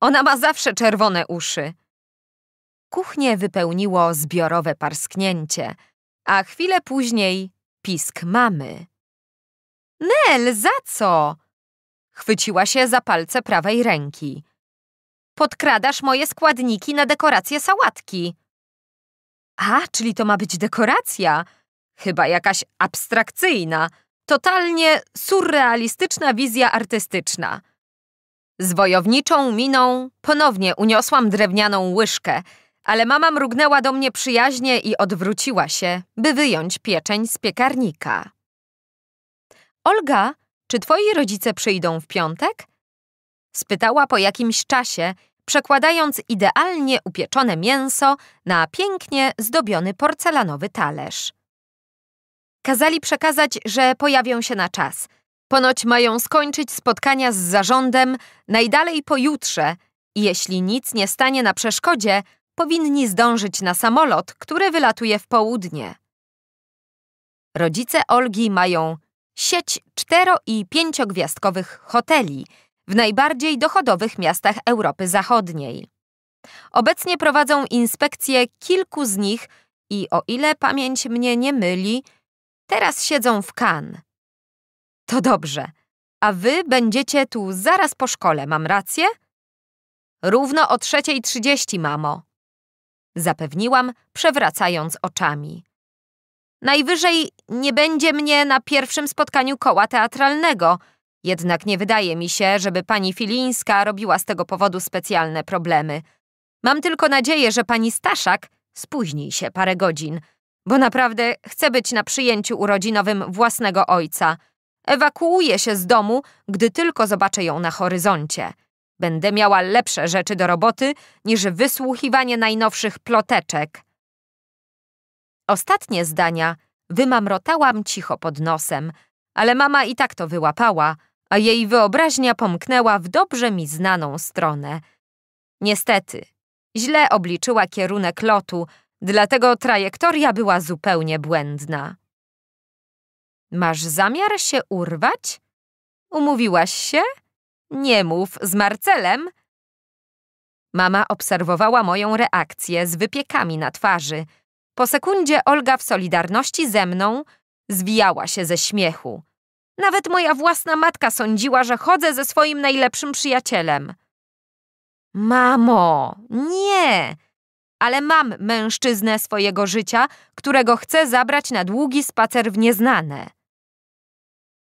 ona ma zawsze czerwone uszy. Kuchnię wypełniło zbiorowe parsknięcie, a chwilę później pisk mamy. Nel, za co? Chwyciła się za palce prawej ręki. Podkradasz moje składniki na dekorację sałatki. A, czyli to ma być dekoracja? Chyba jakaś abstrakcyjna, totalnie surrealistyczna wizja artystyczna. Z wojowniczą miną ponownie uniosłam drewnianą łyżkę – ale mama mrugnęła do mnie przyjaźnie i odwróciła się, by wyjąć pieczeń z piekarnika. Olga, czy twoi rodzice przyjdą w piątek? Spytała po jakimś czasie, przekładając idealnie upieczone mięso na pięknie zdobiony porcelanowy talerz. Kazali przekazać, że pojawią się na czas. Ponoć mają skończyć spotkania z zarządem najdalej pojutrze i jeśli nic nie stanie na przeszkodzie, powinni zdążyć na samolot, który wylatuje w południe. Rodzice Olgi mają sieć cztero- i pięciogwiazdkowych hoteli w najbardziej dochodowych miastach Europy Zachodniej. Obecnie prowadzą inspekcje kilku z nich i o ile pamięć mnie nie myli, teraz siedzą w Kan. To dobrze. A wy będziecie tu zaraz po szkole, mam rację? Równo o 3.30, mamo zapewniłam, przewracając oczami. Najwyżej nie będzie mnie na pierwszym spotkaniu koła teatralnego, jednak nie wydaje mi się, żeby pani Filińska robiła z tego powodu specjalne problemy. Mam tylko nadzieję, że pani Staszak spóźni się parę godzin, bo naprawdę chce być na przyjęciu urodzinowym własnego ojca. Ewakuuję się z domu, gdy tylko zobaczę ją na horyzoncie. Będę miała lepsze rzeczy do roboty niż wysłuchiwanie najnowszych ploteczek. Ostatnie zdania wymamrotałam cicho pod nosem, ale mama i tak to wyłapała, a jej wyobraźnia pomknęła w dobrze mi znaną stronę. Niestety, źle obliczyła kierunek lotu, dlatego trajektoria była zupełnie błędna. Masz zamiar się urwać? Umówiłaś się? Nie mów z Marcelem. Mama obserwowała moją reakcję z wypiekami na twarzy. Po sekundzie Olga w solidarności ze mną zwijała się ze śmiechu. Nawet moja własna matka sądziła, że chodzę ze swoim najlepszym przyjacielem. Mamo, nie! Ale mam mężczyznę swojego życia, którego chcę zabrać na długi spacer w nieznane.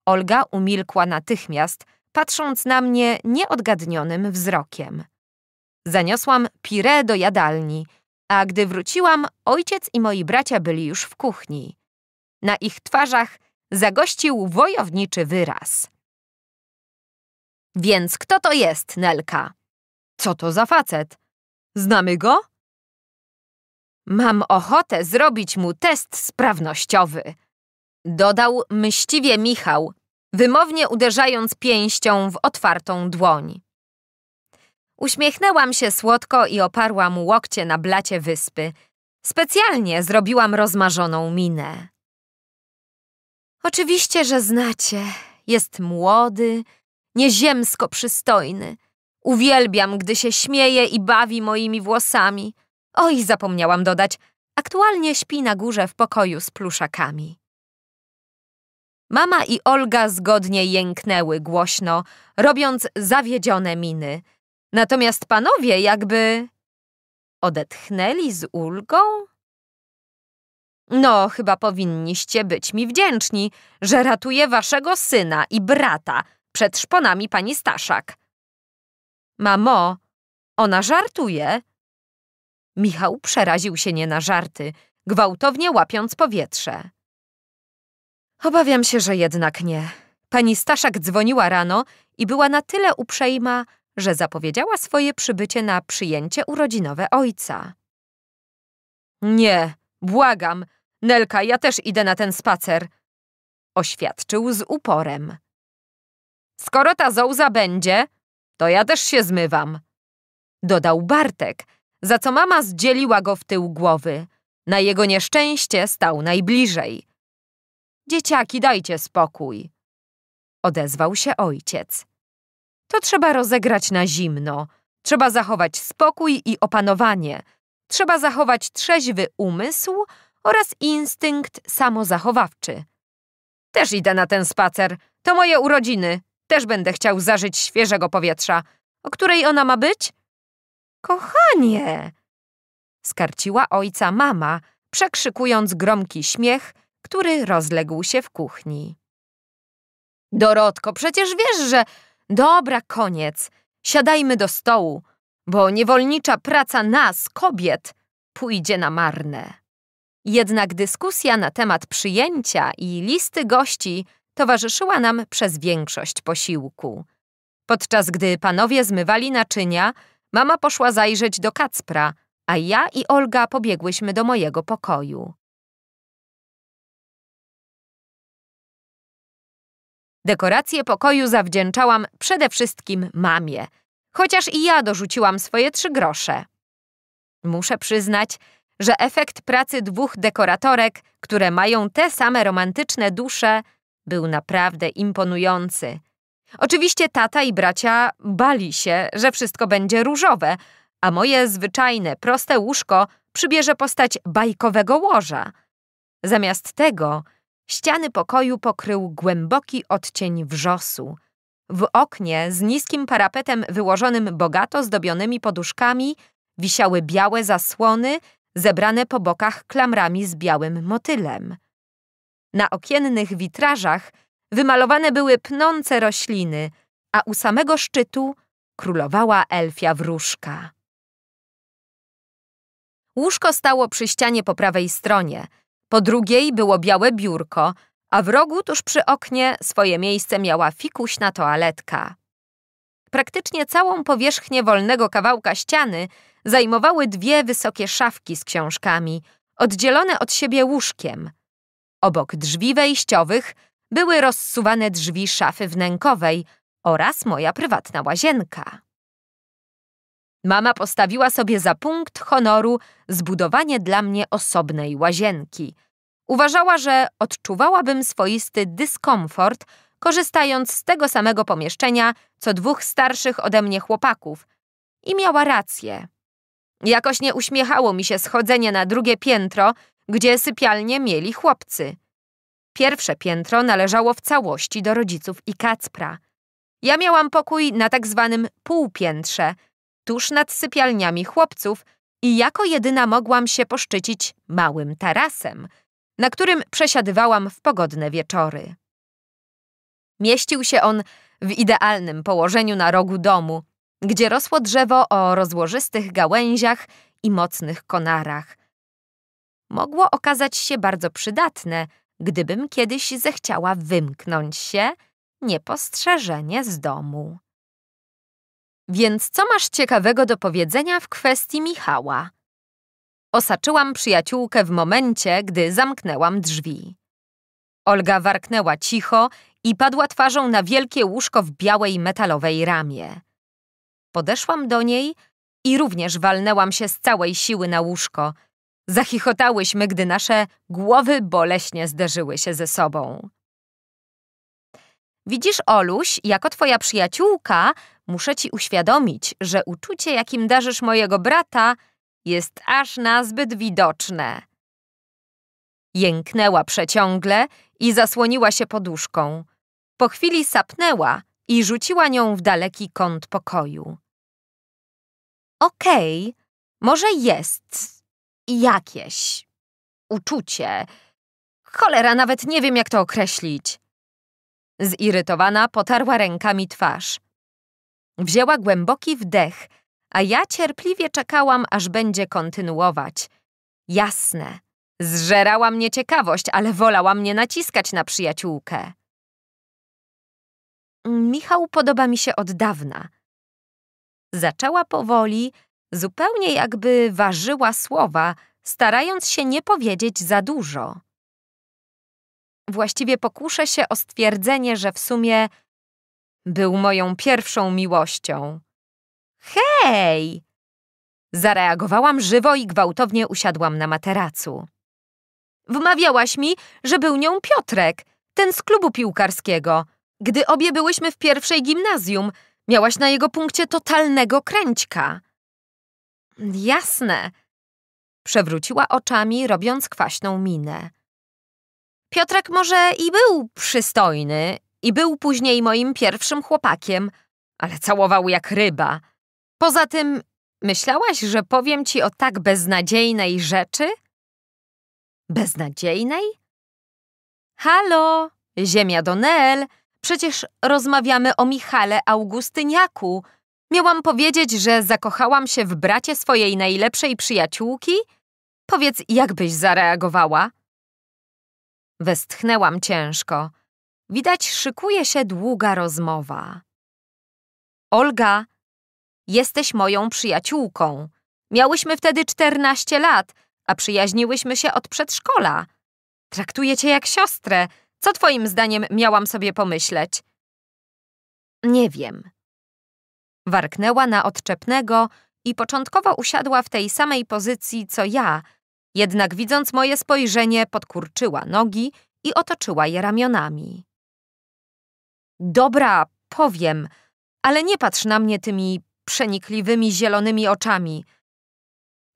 Olga umilkła natychmiast, patrząc na mnie nieodgadnionym wzrokiem. Zaniosłam pire do jadalni, a gdy wróciłam, ojciec i moi bracia byli już w kuchni. Na ich twarzach zagościł wojowniczy wyraz. Więc kto to jest, Nelka? Co to za facet? Znamy go? Mam ochotę zrobić mu test sprawnościowy, dodał mściwie Michał, wymownie uderzając pięścią w otwartą dłoń. Uśmiechnęłam się słodko i oparłam łokcie na blacie wyspy. Specjalnie zrobiłam rozmarzoną minę. Oczywiście, że znacie. Jest młody, nieziemsko przystojny. Uwielbiam, gdy się śmieje i bawi moimi włosami. Oj, zapomniałam dodać, aktualnie śpi na górze w pokoju z pluszakami. Mama i Olga zgodnie jęknęły głośno, robiąc zawiedzione miny. Natomiast panowie jakby odetchnęli z ulgą? No, chyba powinniście być mi wdzięczni, że ratuję waszego syna i brata przed szponami pani Staszak. Mamo, ona żartuje. Michał przeraził się nie na żarty, gwałtownie łapiąc powietrze. Obawiam się, że jednak nie. Pani Staszak dzwoniła rano i była na tyle uprzejma, że zapowiedziała swoje przybycie na przyjęcie urodzinowe ojca. Nie, błagam. Nelka, ja też idę na ten spacer. Oświadczył z uporem. Skoro ta zołza będzie, to ja też się zmywam. Dodał Bartek, za co mama zdzieliła go w tył głowy. Na jego nieszczęście stał najbliżej. Dzieciaki, dajcie spokój. Odezwał się ojciec. To trzeba rozegrać na zimno. Trzeba zachować spokój i opanowanie. Trzeba zachować trzeźwy umysł oraz instynkt samozachowawczy. Też idę na ten spacer. To moje urodziny. Też będę chciał zażyć świeżego powietrza. O której ona ma być? Kochanie! Skarciła ojca mama, przekrzykując gromki śmiech, który rozległ się w kuchni. Dorotko, przecież wiesz, że... Dobra, koniec. Siadajmy do stołu, bo niewolnicza praca nas, kobiet, pójdzie na marne. Jednak dyskusja na temat przyjęcia i listy gości towarzyszyła nam przez większość posiłku. Podczas gdy panowie zmywali naczynia, mama poszła zajrzeć do Kacpra, a ja i Olga pobiegłyśmy do mojego pokoju. dekoracje pokoju zawdzięczałam przede wszystkim mamie, chociaż i ja dorzuciłam swoje trzy grosze. Muszę przyznać, że efekt pracy dwóch dekoratorek, które mają te same romantyczne dusze, był naprawdę imponujący. Oczywiście tata i bracia bali się, że wszystko będzie różowe, a moje zwyczajne, proste łóżko przybierze postać bajkowego łoża. Zamiast tego Ściany pokoju pokrył głęboki odcień wrzosu. W oknie z niskim parapetem wyłożonym bogato zdobionymi poduszkami wisiały białe zasłony zebrane po bokach klamrami z białym motylem. Na okiennych witrażach wymalowane były pnące rośliny, a u samego szczytu królowała elfia wróżka. Łóżko stało przy ścianie po prawej stronie – po drugiej było białe biurko, a w rogu tuż przy oknie swoje miejsce miała fikuśna toaletka. Praktycznie całą powierzchnię wolnego kawałka ściany zajmowały dwie wysokie szafki z książkami, oddzielone od siebie łóżkiem. Obok drzwi wejściowych były rozsuwane drzwi szafy wnękowej oraz moja prywatna łazienka. Mama postawiła sobie za punkt honoru zbudowanie dla mnie osobnej łazienki. Uważała, że odczuwałabym swoisty dyskomfort, korzystając z tego samego pomieszczenia co dwóch starszych ode mnie chłopaków. I miała rację. Jakoś nie uśmiechało mi się schodzenie na drugie piętro, gdzie sypialnie mieli chłopcy. Pierwsze piętro należało w całości do rodziców i Kacpra. Ja miałam pokój na tak zwanym półpiętrze – tuż nad sypialniami chłopców i jako jedyna mogłam się poszczycić małym tarasem, na którym przesiadywałam w pogodne wieczory. Mieścił się on w idealnym położeniu na rogu domu, gdzie rosło drzewo o rozłożystych gałęziach i mocnych konarach. Mogło okazać się bardzo przydatne, gdybym kiedyś zechciała wymknąć się niepostrzeżenie z domu. Więc co masz ciekawego do powiedzenia w kwestii Michała? Osaczyłam przyjaciółkę w momencie, gdy zamknęłam drzwi. Olga warknęła cicho i padła twarzą na wielkie łóżko w białej metalowej ramie. Podeszłam do niej i również walnęłam się z całej siły na łóżko. Zachichotałyśmy, gdy nasze głowy boleśnie zderzyły się ze sobą. Widzisz, Oluś, jako twoja przyjaciółka Muszę ci uświadomić, że uczucie, jakim darzysz mojego brata, jest aż nazbyt widoczne. Jęknęła przeciągle i zasłoniła się poduszką. Po chwili sapnęła i rzuciła nią w daleki kąt pokoju. Okej, okay, może jest jakieś uczucie. Cholera, nawet nie wiem, jak to określić. Zirytowana potarła rękami twarz. Wzięła głęboki wdech, a ja cierpliwie czekałam, aż będzie kontynuować. Jasne, zżerała mnie ciekawość, ale wolała mnie naciskać na przyjaciółkę. Michał podoba mi się od dawna. Zaczęła powoli, zupełnie jakby ważyła słowa, starając się nie powiedzieć za dużo. Właściwie pokuszę się o stwierdzenie, że w sumie był moją pierwszą miłością. Hej! Zareagowałam żywo i gwałtownie usiadłam na materacu. Wmawiałaś mi, że był nią Piotrek, ten z klubu piłkarskiego. Gdy obie byłyśmy w pierwszej gimnazjum, miałaś na jego punkcie totalnego kręćka. Jasne. Przewróciła oczami, robiąc kwaśną minę. Piotrek może i był przystojny i był później moim pierwszym chłopakiem, ale całował jak ryba. Poza tym, myślałaś, że powiem ci o tak beznadziejnej rzeczy? Beznadziejnej? Halo, ziemia Neel. przecież rozmawiamy o Michale Augustyniaku. Miałam powiedzieć, że zakochałam się w bracie swojej najlepszej przyjaciółki? Powiedz, jak byś zareagowała? Westchnęłam ciężko. Widać, szykuje się długa rozmowa. Olga, jesteś moją przyjaciółką. Miałyśmy wtedy 14 lat, a przyjaźniłyśmy się od przedszkola. Traktuję cię jak siostrę. Co twoim zdaniem miałam sobie pomyśleć? Nie wiem. Warknęła na odczepnego i początkowo usiadła w tej samej pozycji co ja, jednak widząc moje spojrzenie podkurczyła nogi i otoczyła je ramionami. Dobra, powiem, ale nie patrz na mnie tymi przenikliwymi zielonymi oczami.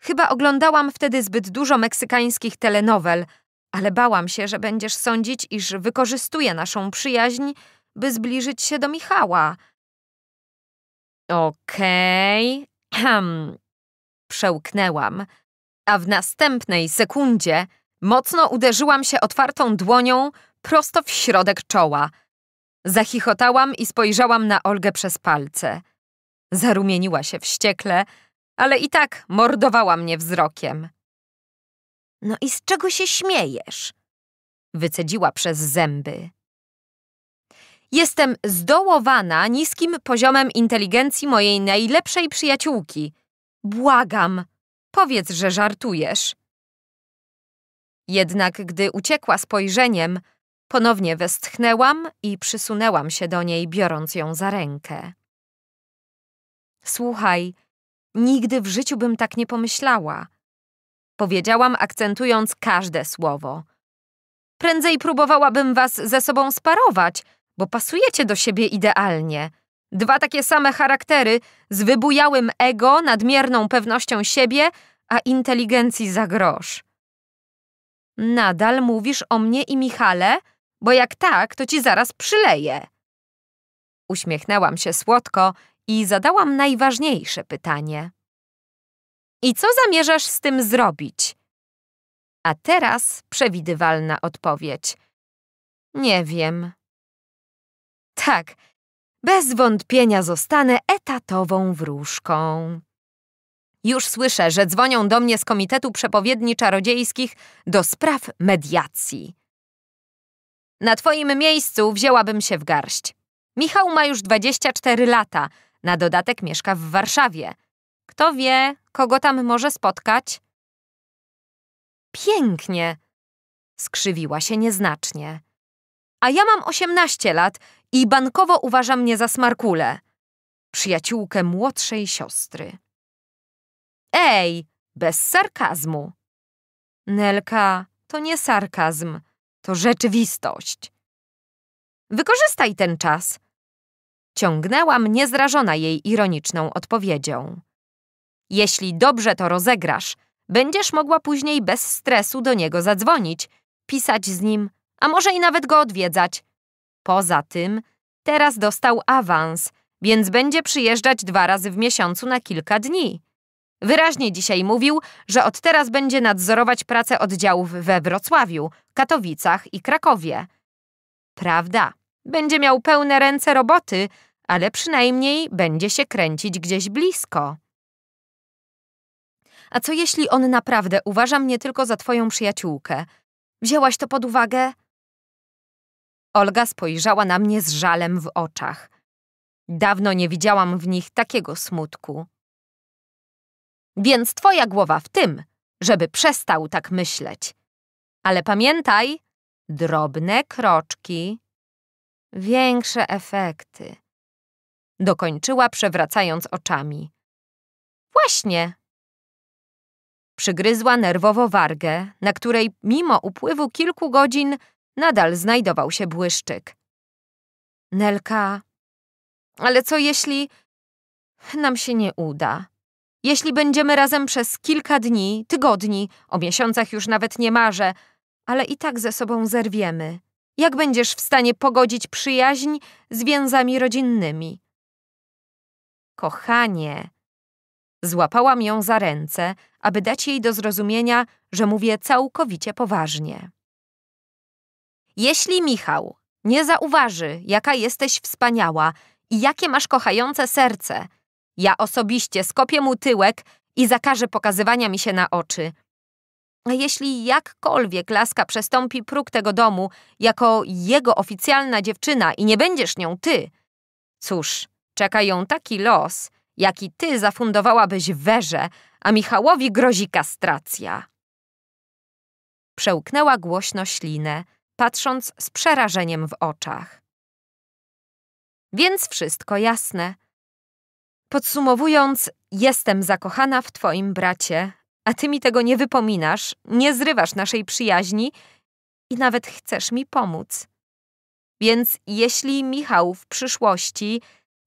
Chyba oglądałam wtedy zbyt dużo meksykańskich telenowel, ale bałam się, że będziesz sądzić, iż wykorzystuje naszą przyjaźń, by zbliżyć się do Michała. Okej, okay. przełknęłam, a w następnej sekundzie mocno uderzyłam się otwartą dłonią prosto w środek czoła. Zachichotałam i spojrzałam na Olgę przez palce. Zarumieniła się wściekle, ale i tak mordowała mnie wzrokiem. No i z czego się śmiejesz? Wycedziła przez zęby. Jestem zdołowana niskim poziomem inteligencji mojej najlepszej przyjaciółki. Błagam, powiedz, że żartujesz. Jednak gdy uciekła spojrzeniem, Ponownie westchnęłam i przysunęłam się do niej, biorąc ją za rękę. Słuchaj, nigdy w życiu bym tak nie pomyślała. Powiedziałam, akcentując każde słowo. Prędzej próbowałabym was ze sobą sparować, bo pasujecie do siebie idealnie. Dwa takie same charaktery z wybujałym ego, nadmierną pewnością siebie, a inteligencji za grosz. Nadal mówisz o mnie i Michale? bo jak tak, to ci zaraz przyleję. Uśmiechnęłam się słodko i zadałam najważniejsze pytanie. I co zamierzasz z tym zrobić? A teraz przewidywalna odpowiedź. Nie wiem. Tak, bez wątpienia zostanę etatową wróżką. Już słyszę, że dzwonią do mnie z Komitetu Przepowiedni Czarodziejskich do spraw mediacji. Na twoim miejscu wzięłabym się w garść. Michał ma już 24 lata, na dodatek mieszka w Warszawie. Kto wie, kogo tam może spotkać? Pięknie! Skrzywiła się nieznacznie. A ja mam 18 lat i bankowo uważam mnie za smarkulę. Przyjaciółkę młodszej siostry. Ej, bez sarkazmu. Nelka, to nie sarkazm. To rzeczywistość. Wykorzystaj ten czas. Ciągnęłam niezrażona jej ironiczną odpowiedzią. Jeśli dobrze to rozegrasz, będziesz mogła później bez stresu do niego zadzwonić, pisać z nim, a może i nawet go odwiedzać. Poza tym, teraz dostał awans, więc będzie przyjeżdżać dwa razy w miesiącu na kilka dni. Wyraźnie dzisiaj mówił, że od teraz będzie nadzorować pracę oddziałów we Wrocławiu, Katowicach i Krakowie. Prawda, będzie miał pełne ręce roboty, ale przynajmniej będzie się kręcić gdzieś blisko. A co jeśli on naprawdę uważa mnie tylko za twoją przyjaciółkę? Wzięłaś to pod uwagę? Olga spojrzała na mnie z żalem w oczach. Dawno nie widziałam w nich takiego smutku. Więc twoja głowa w tym, żeby przestał tak myśleć. Ale pamiętaj, drobne kroczki, większe efekty. Dokończyła przewracając oczami. Właśnie. Przygryzła nerwowo wargę, na której mimo upływu kilku godzin nadal znajdował się błyszczyk. Nelka, ale co jeśli nam się nie uda? Jeśli będziemy razem przez kilka dni, tygodni, o miesiącach już nawet nie marzę, ale i tak ze sobą zerwiemy. Jak będziesz w stanie pogodzić przyjaźń z więzami rodzinnymi? Kochanie! Złapałam ją za ręce, aby dać jej do zrozumienia, że mówię całkowicie poważnie. Jeśli Michał nie zauważy, jaka jesteś wspaniała i jakie masz kochające serce, ja osobiście skopię mu tyłek i zakażę pokazywania mi się na oczy. Jeśli jakkolwiek laska przestąpi próg tego domu jako jego oficjalna dziewczyna i nie będziesz nią ty, cóż, czeka ją taki los, jaki ty zafundowałabyś Werze, a Michałowi grozi kastracja. Przełknęła głośno ślinę, patrząc z przerażeniem w oczach. Więc wszystko jasne. Podsumowując, jestem zakochana w twoim bracie, a ty mi tego nie wypominasz, nie zrywasz naszej przyjaźni i nawet chcesz mi pomóc. Więc jeśli Michał w przyszłości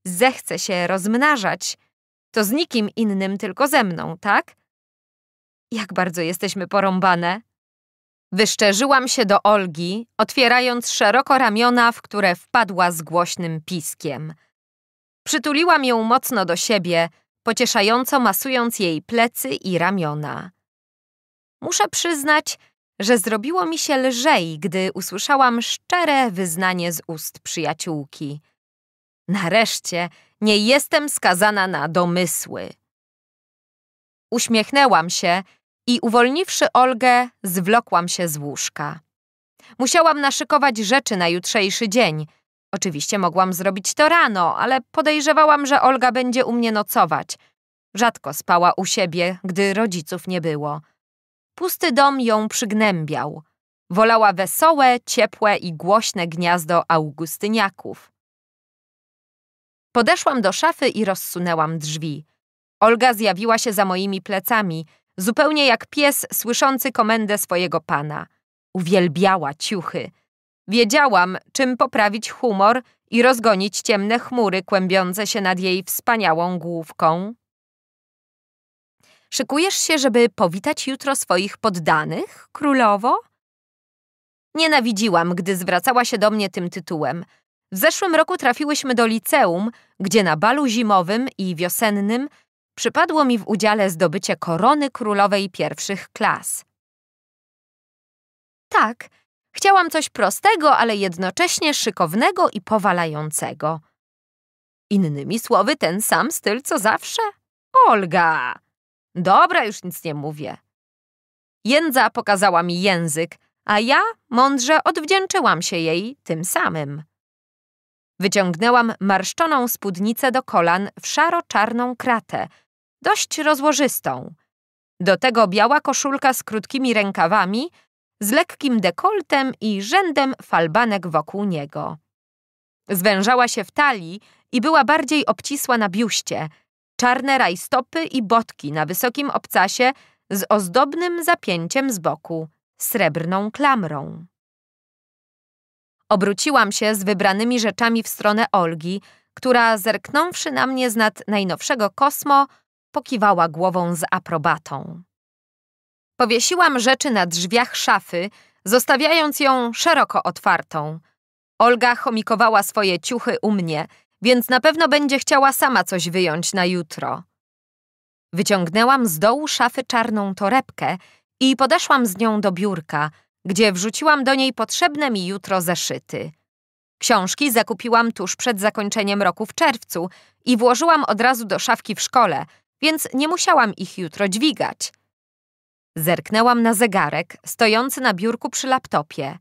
zechce się rozmnażać, to z nikim innym, tylko ze mną, tak? Jak bardzo jesteśmy porąbane. Wyszczerzyłam się do Olgi, otwierając szeroko ramiona, w które wpadła z głośnym piskiem. Przytuliłam ją mocno do siebie – pocieszająco masując jej plecy i ramiona. Muszę przyznać, że zrobiło mi się lżej, gdy usłyszałam szczere wyznanie z ust przyjaciółki. Nareszcie nie jestem skazana na domysły. Uśmiechnęłam się i uwolniwszy Olgę, zwlokłam się z łóżka. Musiałam naszykować rzeczy na jutrzejszy dzień – Oczywiście mogłam zrobić to rano, ale podejrzewałam, że Olga będzie u mnie nocować. Rzadko spała u siebie, gdy rodziców nie było. Pusty dom ją przygnębiał. Wolała wesołe, ciepłe i głośne gniazdo augustyniaków. Podeszłam do szafy i rozsunęłam drzwi. Olga zjawiła się za moimi plecami, zupełnie jak pies słyszący komendę swojego pana. Uwielbiała ciuchy. Wiedziałam, czym poprawić humor i rozgonić ciemne chmury kłębiące się nad jej wspaniałą główką. Szykujesz się, żeby powitać jutro swoich poddanych, królowo? Nienawidziłam, gdy zwracała się do mnie tym tytułem. W zeszłym roku trafiłyśmy do liceum, gdzie na balu zimowym i wiosennym przypadło mi w udziale zdobycie korony królowej pierwszych klas. Tak, Chciałam coś prostego, ale jednocześnie szykownego i powalającego. Innymi słowy, ten sam styl co zawsze? Olga! Dobra, już nic nie mówię. Jędza pokazała mi język, a ja mądrze odwdzięczyłam się jej tym samym. Wyciągnęłam marszczoną spódnicę do kolan w szaro-czarną kratę, dość rozłożystą. Do tego biała koszulka z krótkimi rękawami z lekkim dekoltem i rzędem falbanek wokół niego. Zwężała się w talii i była bardziej obcisła na biuście, czarne rajstopy i botki na wysokim obcasie z ozdobnym zapięciem z boku, srebrną klamrą. Obróciłam się z wybranymi rzeczami w stronę Olgi, która zerknąwszy na mnie z nad najnowszego kosmo, pokiwała głową z aprobatą. Powiesiłam rzeczy na drzwiach szafy, zostawiając ją szeroko otwartą. Olga chomikowała swoje ciuchy u mnie, więc na pewno będzie chciała sama coś wyjąć na jutro. Wyciągnęłam z dołu szafy czarną torebkę i podeszłam z nią do biurka, gdzie wrzuciłam do niej potrzebne mi jutro zeszyty. Książki zakupiłam tuż przed zakończeniem roku w czerwcu i włożyłam od razu do szafki w szkole, więc nie musiałam ich jutro dźwigać. Zerknęłam na zegarek stojący na biurku przy laptopie.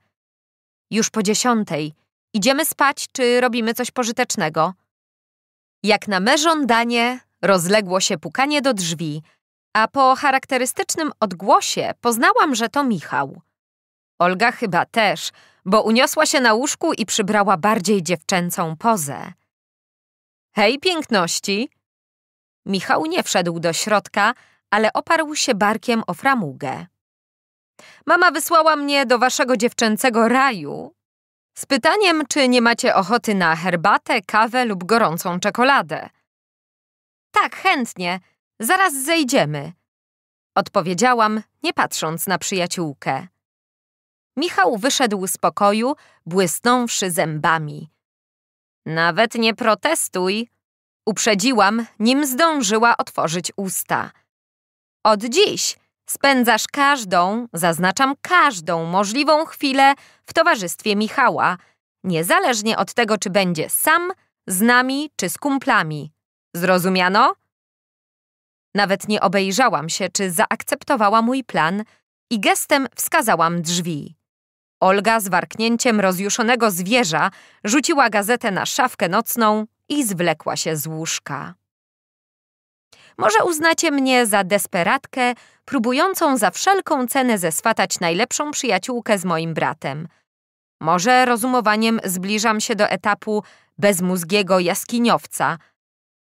Już po dziesiątej. Idziemy spać czy robimy coś pożytecznego? Jak na me żądanie rozległo się pukanie do drzwi, a po charakterystycznym odgłosie poznałam, że to Michał. Olga chyba też, bo uniosła się na łóżku i przybrała bardziej dziewczęcą pozę. Hej, piękności! Michał nie wszedł do środka, ale oparł się barkiem o framugę. Mama wysłała mnie do waszego dziewczęcego raju z pytaniem, czy nie macie ochoty na herbatę, kawę lub gorącą czekoladę. Tak, chętnie. Zaraz zejdziemy. Odpowiedziałam, nie patrząc na przyjaciółkę. Michał wyszedł z pokoju, błysnąwszy zębami. Nawet nie protestuj, uprzedziłam, nim zdążyła otworzyć usta. Od dziś spędzasz każdą, zaznaczam każdą możliwą chwilę w towarzystwie Michała, niezależnie od tego, czy będzie sam, z nami czy z kumplami. Zrozumiano? Nawet nie obejrzałam się, czy zaakceptowała mój plan i gestem wskazałam drzwi. Olga z warknięciem rozjuszonego zwierza rzuciła gazetę na szafkę nocną i zwlekła się z łóżka. Może uznacie mnie za desperatkę, próbującą za wszelką cenę zeswatać najlepszą przyjaciółkę z moim bratem. Może rozumowaniem zbliżam się do etapu bezmózgiego jaskiniowca,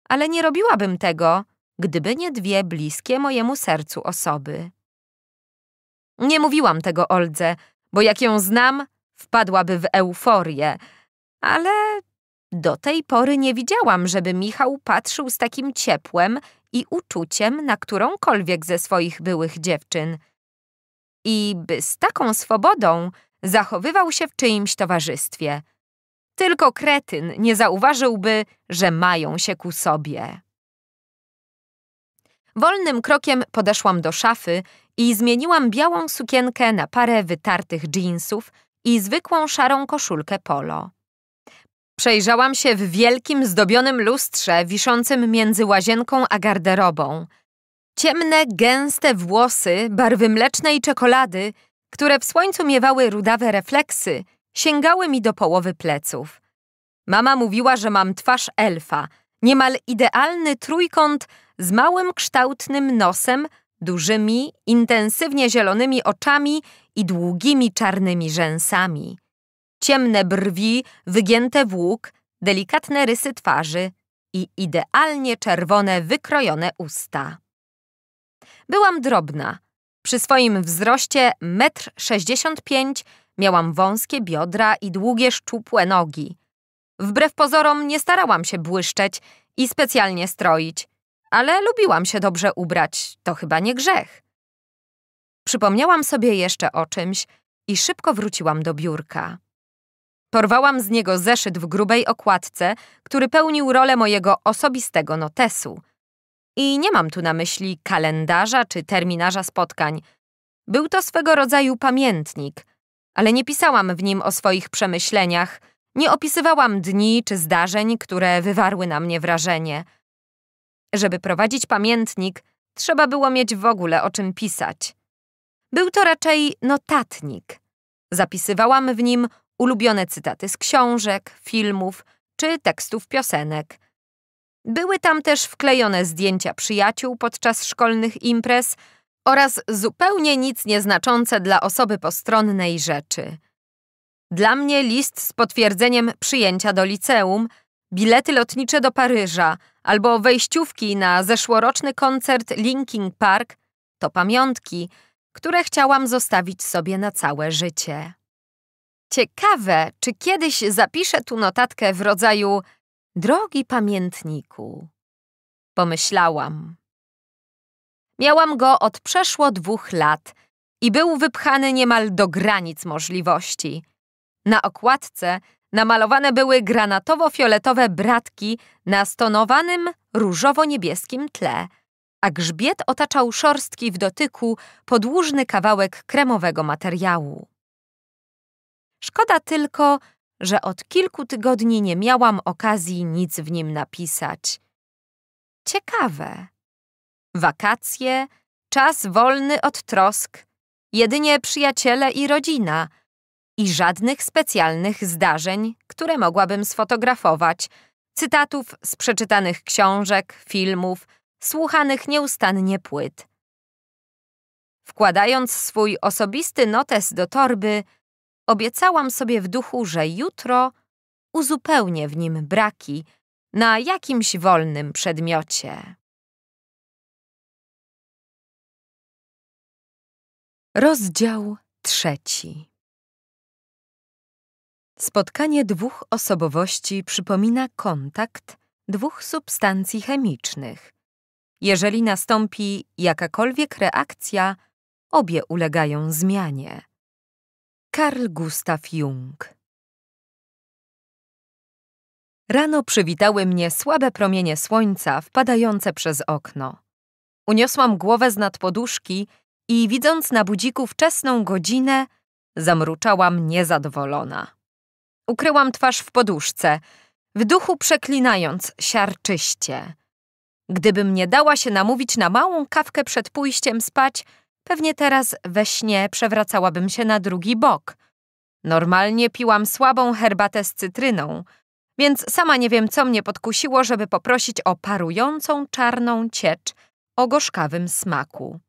ale nie robiłabym tego, gdyby nie dwie bliskie mojemu sercu osoby. Nie mówiłam tego Oldze, bo jak ją znam, wpadłaby w euforię, ale do tej pory nie widziałam, żeby Michał patrzył z takim ciepłem i uczuciem na którąkolwiek ze swoich byłych dziewczyn. I by z taką swobodą zachowywał się w czyimś towarzystwie. Tylko kretyn nie zauważyłby, że mają się ku sobie. Wolnym krokiem podeszłam do szafy i zmieniłam białą sukienkę na parę wytartych dżinsów i zwykłą szarą koszulkę polo. Przejrzałam się w wielkim, zdobionym lustrze wiszącym między łazienką a garderobą. Ciemne, gęste włosy, barwy mlecznej czekolady, które w słońcu miewały rudawe refleksy, sięgały mi do połowy pleców. Mama mówiła, że mam twarz elfa, niemal idealny trójkąt z małym, kształtnym nosem, dużymi, intensywnie zielonymi oczami i długimi czarnymi rzęsami. Ciemne brwi, wygięte włók, delikatne rysy twarzy i idealnie czerwone, wykrojone usta. Byłam drobna. Przy swoim wzroście 1,65 m miałam wąskie biodra i długie, szczupłe nogi. Wbrew pozorom nie starałam się błyszczeć i specjalnie stroić, ale lubiłam się dobrze ubrać, to chyba nie grzech. Przypomniałam sobie jeszcze o czymś i szybko wróciłam do biurka. Porwałam z niego zeszyt w grubej okładce, który pełnił rolę mojego osobistego notesu. I nie mam tu na myśli kalendarza czy terminarza spotkań. Był to swego rodzaju pamiętnik, ale nie pisałam w nim o swoich przemyśleniach, nie opisywałam dni czy zdarzeń, które wywarły na mnie wrażenie. Żeby prowadzić pamiętnik, trzeba było mieć w ogóle o czym pisać. Był to raczej notatnik. Zapisywałam w nim ulubione cytaty z książek, filmów czy tekstów piosenek. Były tam też wklejone zdjęcia przyjaciół podczas szkolnych imprez oraz zupełnie nic nieznaczące dla osoby postronnej rzeczy. Dla mnie list z potwierdzeniem przyjęcia do liceum, bilety lotnicze do Paryża albo wejściówki na zeszłoroczny koncert Linkin Park to pamiątki, które chciałam zostawić sobie na całe życie. Ciekawe, czy kiedyś zapiszę tu notatkę w rodzaju Drogi pamiętniku, pomyślałam. Miałam go od przeszło dwóch lat i był wypchany niemal do granic możliwości. Na okładce namalowane były granatowo-fioletowe bratki na stonowanym różowo-niebieskim tle, a grzbiet otaczał szorstki w dotyku podłużny kawałek kremowego materiału. Szkoda tylko, że od kilku tygodni nie miałam okazji nic w nim napisać. Ciekawe. Wakacje, czas wolny od trosk, jedynie przyjaciele i rodzina i żadnych specjalnych zdarzeń, które mogłabym sfotografować, cytatów z przeczytanych książek, filmów, słuchanych nieustannie płyt. Wkładając swój osobisty notes do torby, Obiecałam sobie w duchu, że jutro uzupełnię w nim braki na jakimś wolnym przedmiocie. Rozdział trzeci. Spotkanie dwóch osobowości przypomina kontakt dwóch substancji chemicznych. Jeżeli nastąpi jakakolwiek reakcja, obie ulegają zmianie. Karl Gustav Jung Rano przywitały mnie słabe promienie słońca wpadające przez okno. Uniosłam głowę z nad poduszki i widząc na budziku wczesną godzinę, zamruczałam niezadowolona. Ukryłam twarz w poduszce, w duchu przeklinając siarczyście. Gdybym nie dała się namówić na małą kawkę przed pójściem spać, Pewnie teraz we śnie przewracałabym się na drugi bok. Normalnie piłam słabą herbatę z cytryną, więc sama nie wiem, co mnie podkusiło, żeby poprosić o parującą czarną ciecz o gorzkawym smaku.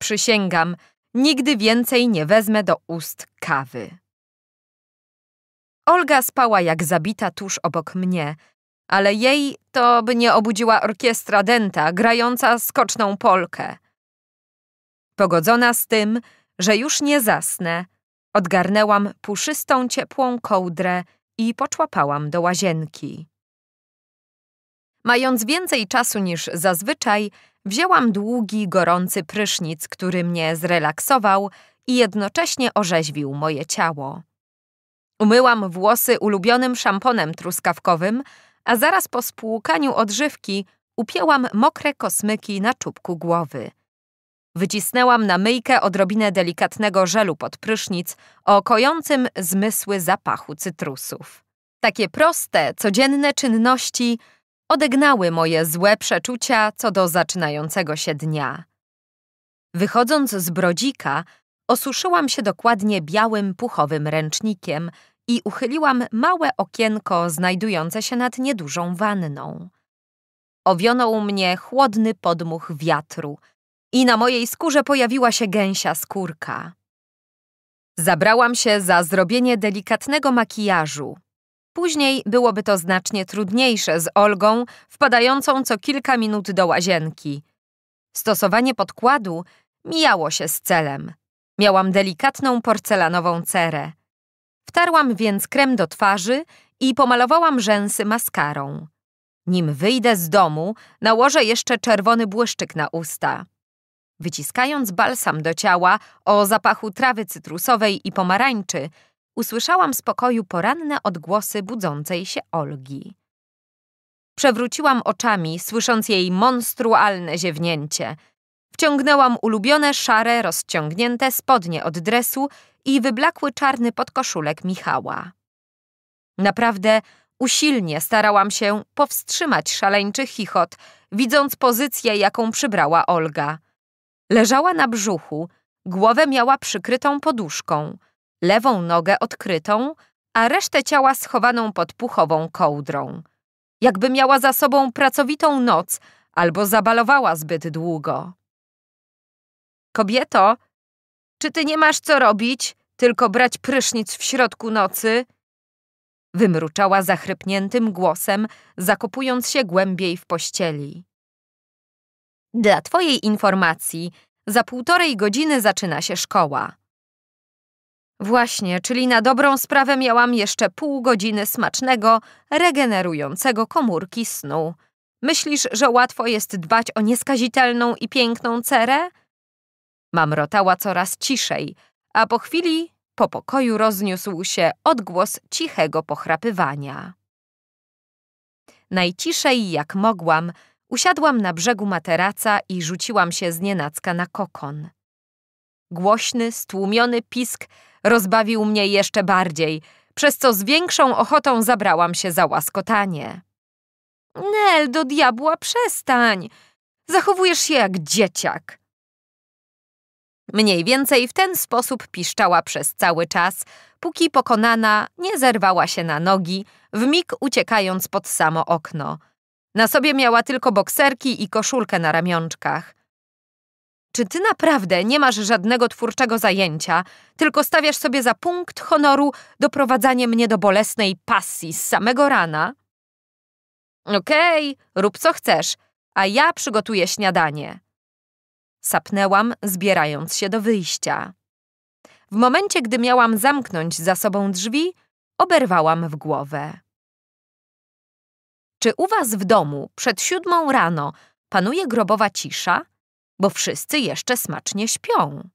Przysięgam, nigdy więcej nie wezmę do ust kawy. Olga spała jak zabita tuż obok mnie, ale jej to by nie obudziła orkiestra denta grająca skoczną polkę. Pogodzona z tym, że już nie zasnę, odgarnęłam puszystą, ciepłą kołdrę i poczłapałam do łazienki. Mając więcej czasu niż zazwyczaj, wzięłam długi, gorący prysznic, który mnie zrelaksował i jednocześnie orzeźwił moje ciało. Umyłam włosy ulubionym szamponem truskawkowym, a zaraz po spłukaniu odżywki upięłam mokre kosmyki na czubku głowy. Wycisnęłam na myjkę odrobinę delikatnego żelu pod prysznic o kojącym zmysły zapachu cytrusów. Takie proste, codzienne czynności odegnały moje złe przeczucia co do zaczynającego się dnia. Wychodząc z brodzika, osuszyłam się dokładnie białym, puchowym ręcznikiem i uchyliłam małe okienko znajdujące się nad niedużą wanną. Owionął mnie chłodny podmuch wiatru – i na mojej skórze pojawiła się gęsia skórka. Zabrałam się za zrobienie delikatnego makijażu. Później byłoby to znacznie trudniejsze z Olgą, wpadającą co kilka minut do łazienki. Stosowanie podkładu mijało się z celem. Miałam delikatną porcelanową cerę. Wtarłam więc krem do twarzy i pomalowałam rzęsy maskarą. Nim wyjdę z domu, nałożę jeszcze czerwony błyszczyk na usta. Wyciskając balsam do ciała o zapachu trawy cytrusowej i pomarańczy, usłyszałam z pokoju poranne odgłosy budzącej się Olgi. Przewróciłam oczami, słysząc jej monstrualne ziewnięcie. Wciągnęłam ulubione szare, rozciągnięte spodnie od dresu i wyblakły czarny podkoszulek Michała. Naprawdę usilnie starałam się powstrzymać szaleńczy chichot, widząc pozycję, jaką przybrała Olga – Leżała na brzuchu, głowę miała przykrytą poduszką, lewą nogę odkrytą, a resztę ciała schowaną pod puchową kołdrą. Jakby miała za sobą pracowitą noc albo zabalowała zbyt długo. Kobieto, czy ty nie masz co robić, tylko brać prysznic w środku nocy? Wymruczała zachrypniętym głosem, zakopując się głębiej w pościeli. Dla Twojej informacji, za półtorej godziny zaczyna się szkoła. Właśnie, czyli na dobrą sprawę miałam jeszcze pół godziny smacznego, regenerującego komórki snu. Myślisz, że łatwo jest dbać o nieskazitelną i piękną cerę? Mamrotała coraz ciszej, a po chwili po pokoju rozniósł się odgłos cichego pochrapywania. Najciszej jak mogłam, Usiadłam na brzegu materaca i rzuciłam się z nienacka na kokon. Głośny, stłumiony pisk rozbawił mnie jeszcze bardziej, przez co z większą ochotą zabrałam się za łaskotanie. Nel, do diabła przestań! Zachowujesz się jak dzieciak! Mniej więcej w ten sposób piszczała przez cały czas, póki pokonana nie zerwała się na nogi, w mig uciekając pod samo okno – na sobie miała tylko bokserki i koszulkę na ramionczkach. Czy ty naprawdę nie masz żadnego twórczego zajęcia, tylko stawiasz sobie za punkt honoru doprowadzanie mnie do bolesnej pasji z samego rana? Okej, okay, rób co chcesz, a ja przygotuję śniadanie. Sapnęłam, zbierając się do wyjścia. W momencie, gdy miałam zamknąć za sobą drzwi, oberwałam w głowę. Czy u was w domu przed siódmą rano panuje grobowa cisza, bo wszyscy jeszcze smacznie śpią?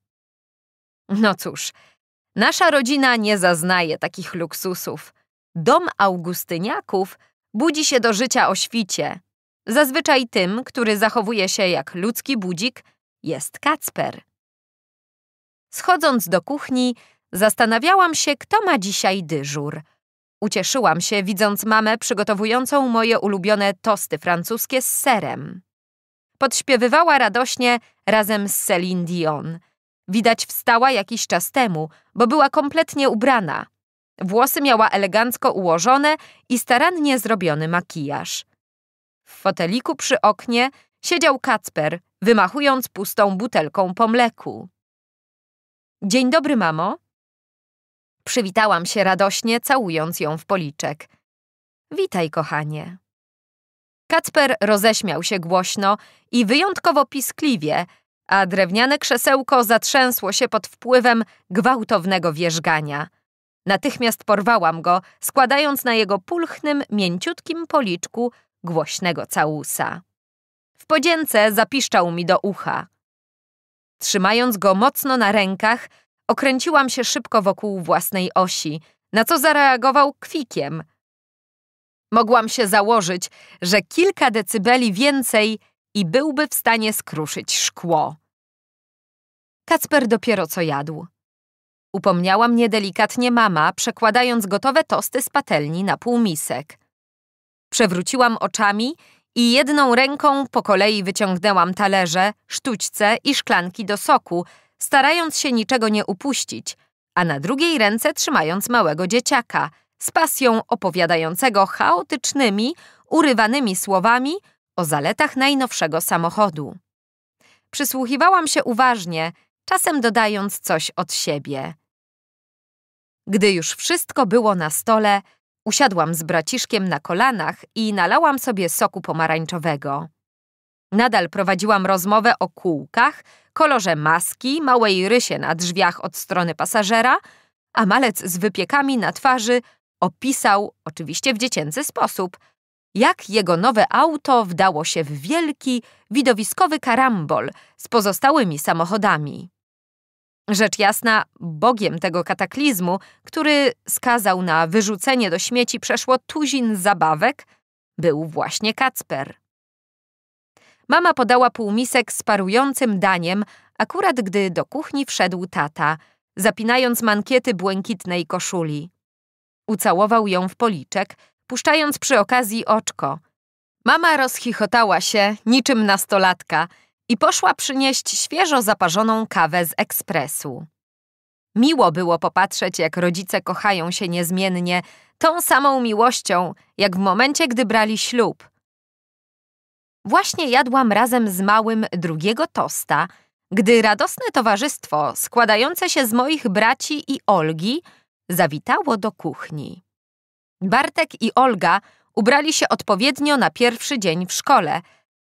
No cóż, nasza rodzina nie zaznaje takich luksusów. Dom Augustyniaków budzi się do życia o świcie. Zazwyczaj tym, który zachowuje się jak ludzki budzik, jest Kacper. Schodząc do kuchni, zastanawiałam się, kto ma dzisiaj dyżur – Ucieszyłam się, widząc mamę przygotowującą moje ulubione tosty francuskie z serem. Podśpiewywała radośnie razem z Celine Dion. Widać wstała jakiś czas temu, bo była kompletnie ubrana. Włosy miała elegancko ułożone i starannie zrobiony makijaż. W foteliku przy oknie siedział Kacper, wymachując pustą butelką po mleku. Dzień dobry, mamo, Przywitałam się radośnie, całując ją w policzek. Witaj, kochanie. Kacper roześmiał się głośno i wyjątkowo piskliwie, a drewniane krzesełko zatrzęsło się pod wpływem gwałtownego wierzgania. Natychmiast porwałam go, składając na jego pulchnym, mięciutkim policzku głośnego całusa. W podzięce zapiszczał mi do ucha. Trzymając go mocno na rękach, Okręciłam się szybko wokół własnej osi, na co zareagował kwikiem. Mogłam się założyć, że kilka decybeli więcej i byłby w stanie skruszyć szkło. Kacper dopiero co jadł. Upomniała mnie delikatnie mama, przekładając gotowe tosty z patelni na półmisek. Przewróciłam oczami i jedną ręką po kolei wyciągnęłam talerze, sztućce i szklanki do soku, starając się niczego nie upuścić, a na drugiej ręce trzymając małego dzieciaka, z pasją opowiadającego chaotycznymi, urywanymi słowami o zaletach najnowszego samochodu. Przysłuchiwałam się uważnie, czasem dodając coś od siebie. Gdy już wszystko było na stole, usiadłam z braciszkiem na kolanach i nalałam sobie soku pomarańczowego. Nadal prowadziłam rozmowę o kółkach, kolorze maski, małej rysie na drzwiach od strony pasażera, a malec z wypiekami na twarzy opisał, oczywiście w dziecięcy sposób, jak jego nowe auto wdało się w wielki, widowiskowy karambol z pozostałymi samochodami. Rzecz jasna, bogiem tego kataklizmu, który skazał na wyrzucenie do śmieci przeszło tuzin zabawek, był właśnie Kacper. Mama podała półmisek z parującym daniem, akurat gdy do kuchni wszedł tata, zapinając mankiety błękitnej koszuli. Ucałował ją w policzek, puszczając przy okazji oczko. Mama rozchichotała się, niczym nastolatka, i poszła przynieść świeżo zaparzoną kawę z ekspresu. Miło było popatrzeć, jak rodzice kochają się niezmiennie, tą samą miłością, jak w momencie, gdy brali ślub – Właśnie jadłam razem z małym drugiego tosta, gdy radosne towarzystwo składające się z moich braci i Olgi zawitało do kuchni. Bartek i Olga ubrali się odpowiednio na pierwszy dzień w szkole,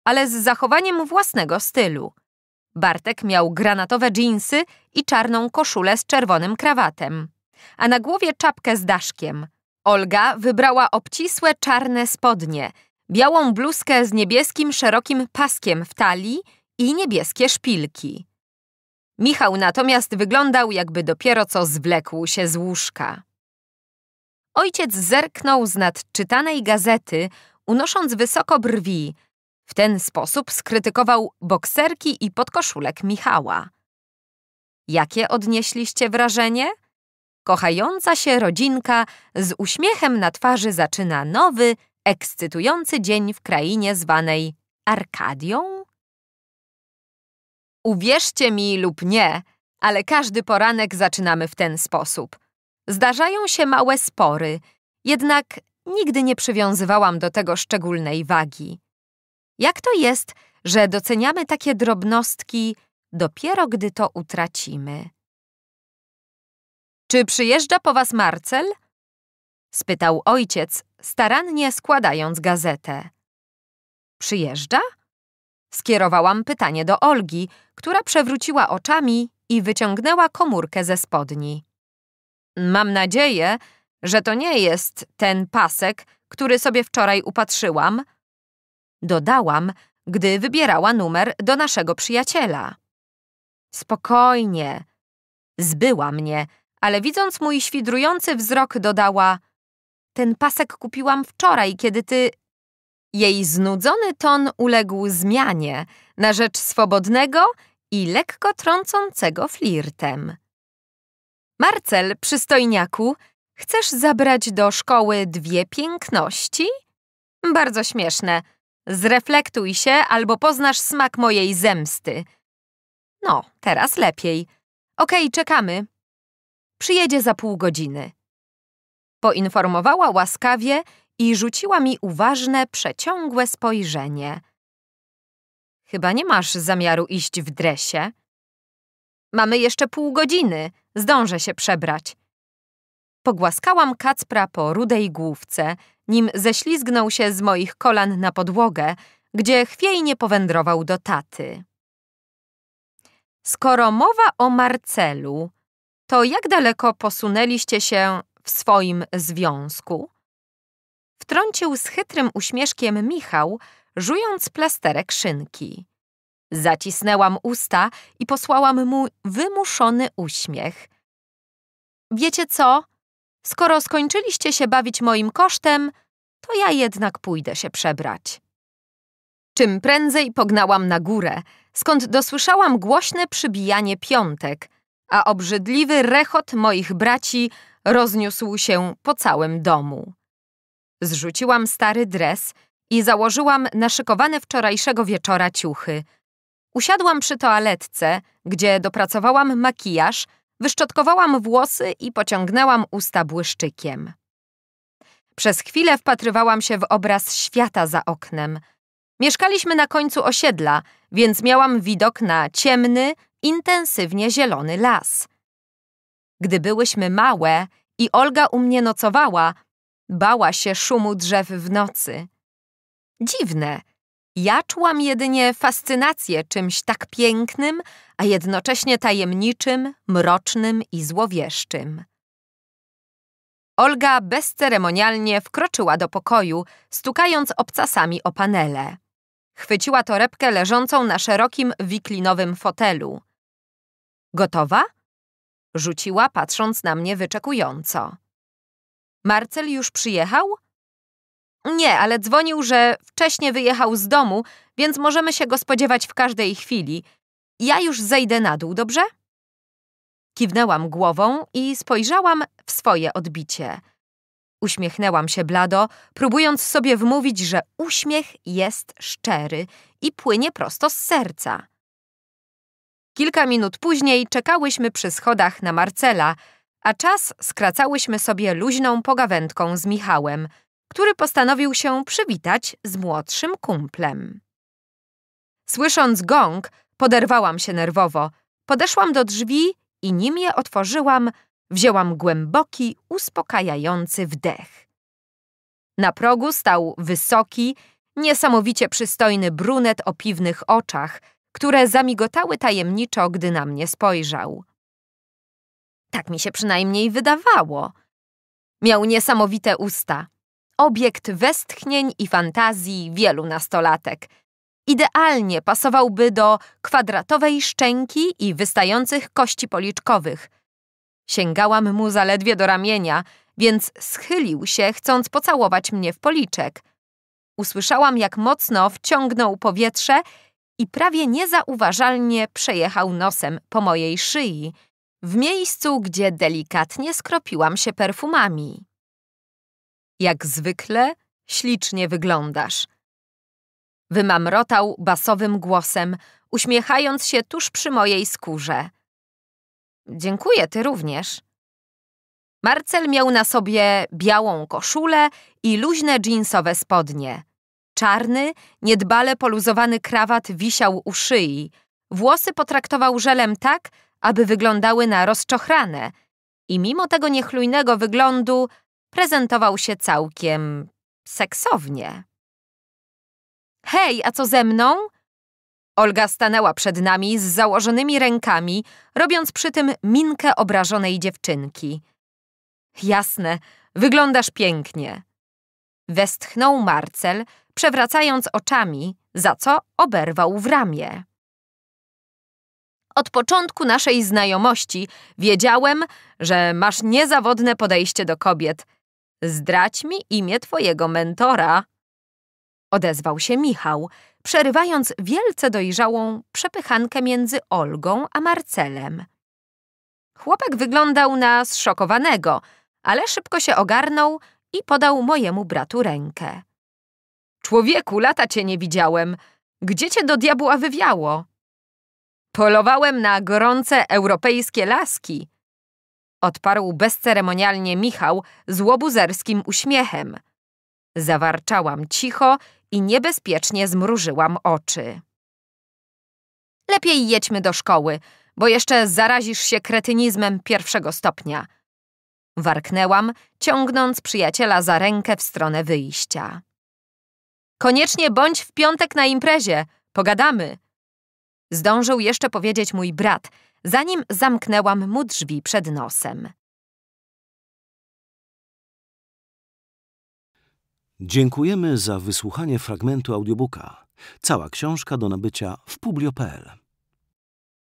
ale z zachowaniem własnego stylu. Bartek miał granatowe dżinsy i czarną koszulę z czerwonym krawatem, a na głowie czapkę z daszkiem. Olga wybrała obcisłe czarne spodnie – białą bluzkę z niebieskim szerokim paskiem w talii i niebieskie szpilki. Michał natomiast wyglądał, jakby dopiero co zwlekł się z łóżka. Ojciec zerknął z nadczytanej gazety, unosząc wysoko brwi. W ten sposób skrytykował bokserki i podkoszulek Michała. Jakie odnieśliście wrażenie? Kochająca się rodzinka z uśmiechem na twarzy zaczyna nowy, Ekscytujący dzień w krainie zwanej Arkadią? Uwierzcie mi lub nie, ale każdy poranek zaczynamy w ten sposób. Zdarzają się małe spory, jednak nigdy nie przywiązywałam do tego szczególnej wagi. Jak to jest, że doceniamy takie drobnostki dopiero gdy to utracimy? Czy przyjeżdża po was Marcel? spytał ojciec, starannie składając gazetę. Przyjeżdża? Skierowałam pytanie do Olgi, która przewróciła oczami i wyciągnęła komórkę ze spodni. Mam nadzieję, że to nie jest ten pasek, który sobie wczoraj upatrzyłam. Dodałam, gdy wybierała numer do naszego przyjaciela. Spokojnie. Zbyła mnie, ale widząc mój świdrujący wzrok dodała – ten pasek kupiłam wczoraj, kiedy ty. Jej znudzony ton uległ zmianie na rzecz swobodnego i lekko trącącego flirtem. Marcel, przystojniaku, chcesz zabrać do szkoły dwie piękności? Bardzo śmieszne. Zreflektuj się albo poznasz smak mojej zemsty. No, teraz lepiej. Okej, okay, czekamy. Przyjedzie za pół godziny. Poinformowała łaskawie i rzuciła mi uważne, przeciągłe spojrzenie. Chyba nie masz zamiaru iść w dresie? Mamy jeszcze pół godziny, zdążę się przebrać. Pogłaskałam Kacpra po rudej główce, nim ześlizgnął się z moich kolan na podłogę, gdzie chwiejnie powędrował do taty. Skoro mowa o Marcelu, to jak daleko posunęliście się w swoim związku? Wtrącił z chytrym uśmieszkiem Michał, żując plasterek szynki. Zacisnęłam usta i posłałam mu wymuszony uśmiech. Wiecie co? Skoro skończyliście się bawić moim kosztem, to ja jednak pójdę się przebrać. Czym prędzej pognałam na górę, skąd dosłyszałam głośne przybijanie piątek, a obrzydliwy rechot moich braci rozniósł się po całym domu. Zrzuciłam stary dres i założyłam naszykowane wczorajszego wieczora ciuchy. Usiadłam przy toaletce, gdzie dopracowałam makijaż, wyszczotkowałam włosy i pociągnęłam usta błyszczykiem. Przez chwilę wpatrywałam się w obraz świata za oknem. Mieszkaliśmy na końcu osiedla, więc miałam widok na ciemny, intensywnie zielony las – gdy byłyśmy małe i Olga u mnie nocowała, bała się szumu drzew w nocy. Dziwne. Ja czułam jedynie fascynację czymś tak pięknym, a jednocześnie tajemniczym, mrocznym i złowieszczym. Olga bezceremonialnie wkroczyła do pokoju, stukając obcasami o panele. Chwyciła torebkę leżącą na szerokim wiklinowym fotelu. Gotowa? Rzuciła, patrząc na mnie wyczekująco. Marcel już przyjechał? Nie, ale dzwonił, że wcześniej wyjechał z domu, więc możemy się go spodziewać w każdej chwili. Ja już zejdę na dół, dobrze? Kiwnęłam głową i spojrzałam w swoje odbicie. Uśmiechnęłam się blado, próbując sobie wmówić, że uśmiech jest szczery i płynie prosto z serca. Kilka minut później czekałyśmy przy schodach na Marcela, a czas skracałyśmy sobie luźną pogawędką z Michałem, który postanowił się przywitać z młodszym kumplem. Słysząc gong, poderwałam się nerwowo. Podeszłam do drzwi i nim je otworzyłam, wzięłam głęboki, uspokajający wdech. Na progu stał wysoki, niesamowicie przystojny brunet o piwnych oczach, które zamigotały tajemniczo, gdy na mnie spojrzał. Tak mi się przynajmniej wydawało. Miał niesamowite usta. Obiekt westchnień i fantazji wielu nastolatek. Idealnie pasowałby do kwadratowej szczęki i wystających kości policzkowych. Sięgałam mu zaledwie do ramienia, więc schylił się, chcąc pocałować mnie w policzek. Usłyszałam, jak mocno wciągnął powietrze i prawie niezauważalnie przejechał nosem po mojej szyi, w miejscu, gdzie delikatnie skropiłam się perfumami. Jak zwykle, ślicznie wyglądasz. Wymamrotał basowym głosem, uśmiechając się tuż przy mojej skórze. Dziękuję, ty również. Marcel miał na sobie białą koszulę i luźne dżinsowe spodnie. Czarny, niedbale poluzowany krawat wisiał u szyi. Włosy potraktował żelem tak, aby wyglądały na rozczochrane. I mimo tego niechlujnego wyglądu prezentował się całkiem seksownie. Hej, a co ze mną? Olga stanęła przed nami z założonymi rękami, robiąc przy tym minkę obrażonej dziewczynki. Jasne, wyglądasz pięknie. Westchnął Marcel, przewracając oczami, za co oberwał w ramię. Od początku naszej znajomości wiedziałem, że masz niezawodne podejście do kobiet. Zdrać mi imię twojego mentora. Odezwał się Michał, przerywając wielce dojrzałą przepychankę między Olgą a Marcelem. Chłopak wyglądał na zszokowanego, ale szybko się ogarnął i podał mojemu bratu rękę. Człowieku, lata cię nie widziałem. Gdzie cię do diabła wywiało? Polowałem na gorące europejskie laski. Odparł bezceremonialnie Michał z łobuzerskim uśmiechem. Zawarczałam cicho i niebezpiecznie zmrużyłam oczy. Lepiej jedźmy do szkoły, bo jeszcze zarazisz się kretynizmem pierwszego stopnia. Warknęłam, ciągnąc przyjaciela za rękę w stronę wyjścia. Koniecznie bądź w piątek na imprezie. Pogadamy. Zdążył jeszcze powiedzieć mój brat, zanim zamknęłam mu drzwi przed nosem. Dziękujemy za wysłuchanie fragmentu audiobooka. Cała książka do nabycia w publio.pl.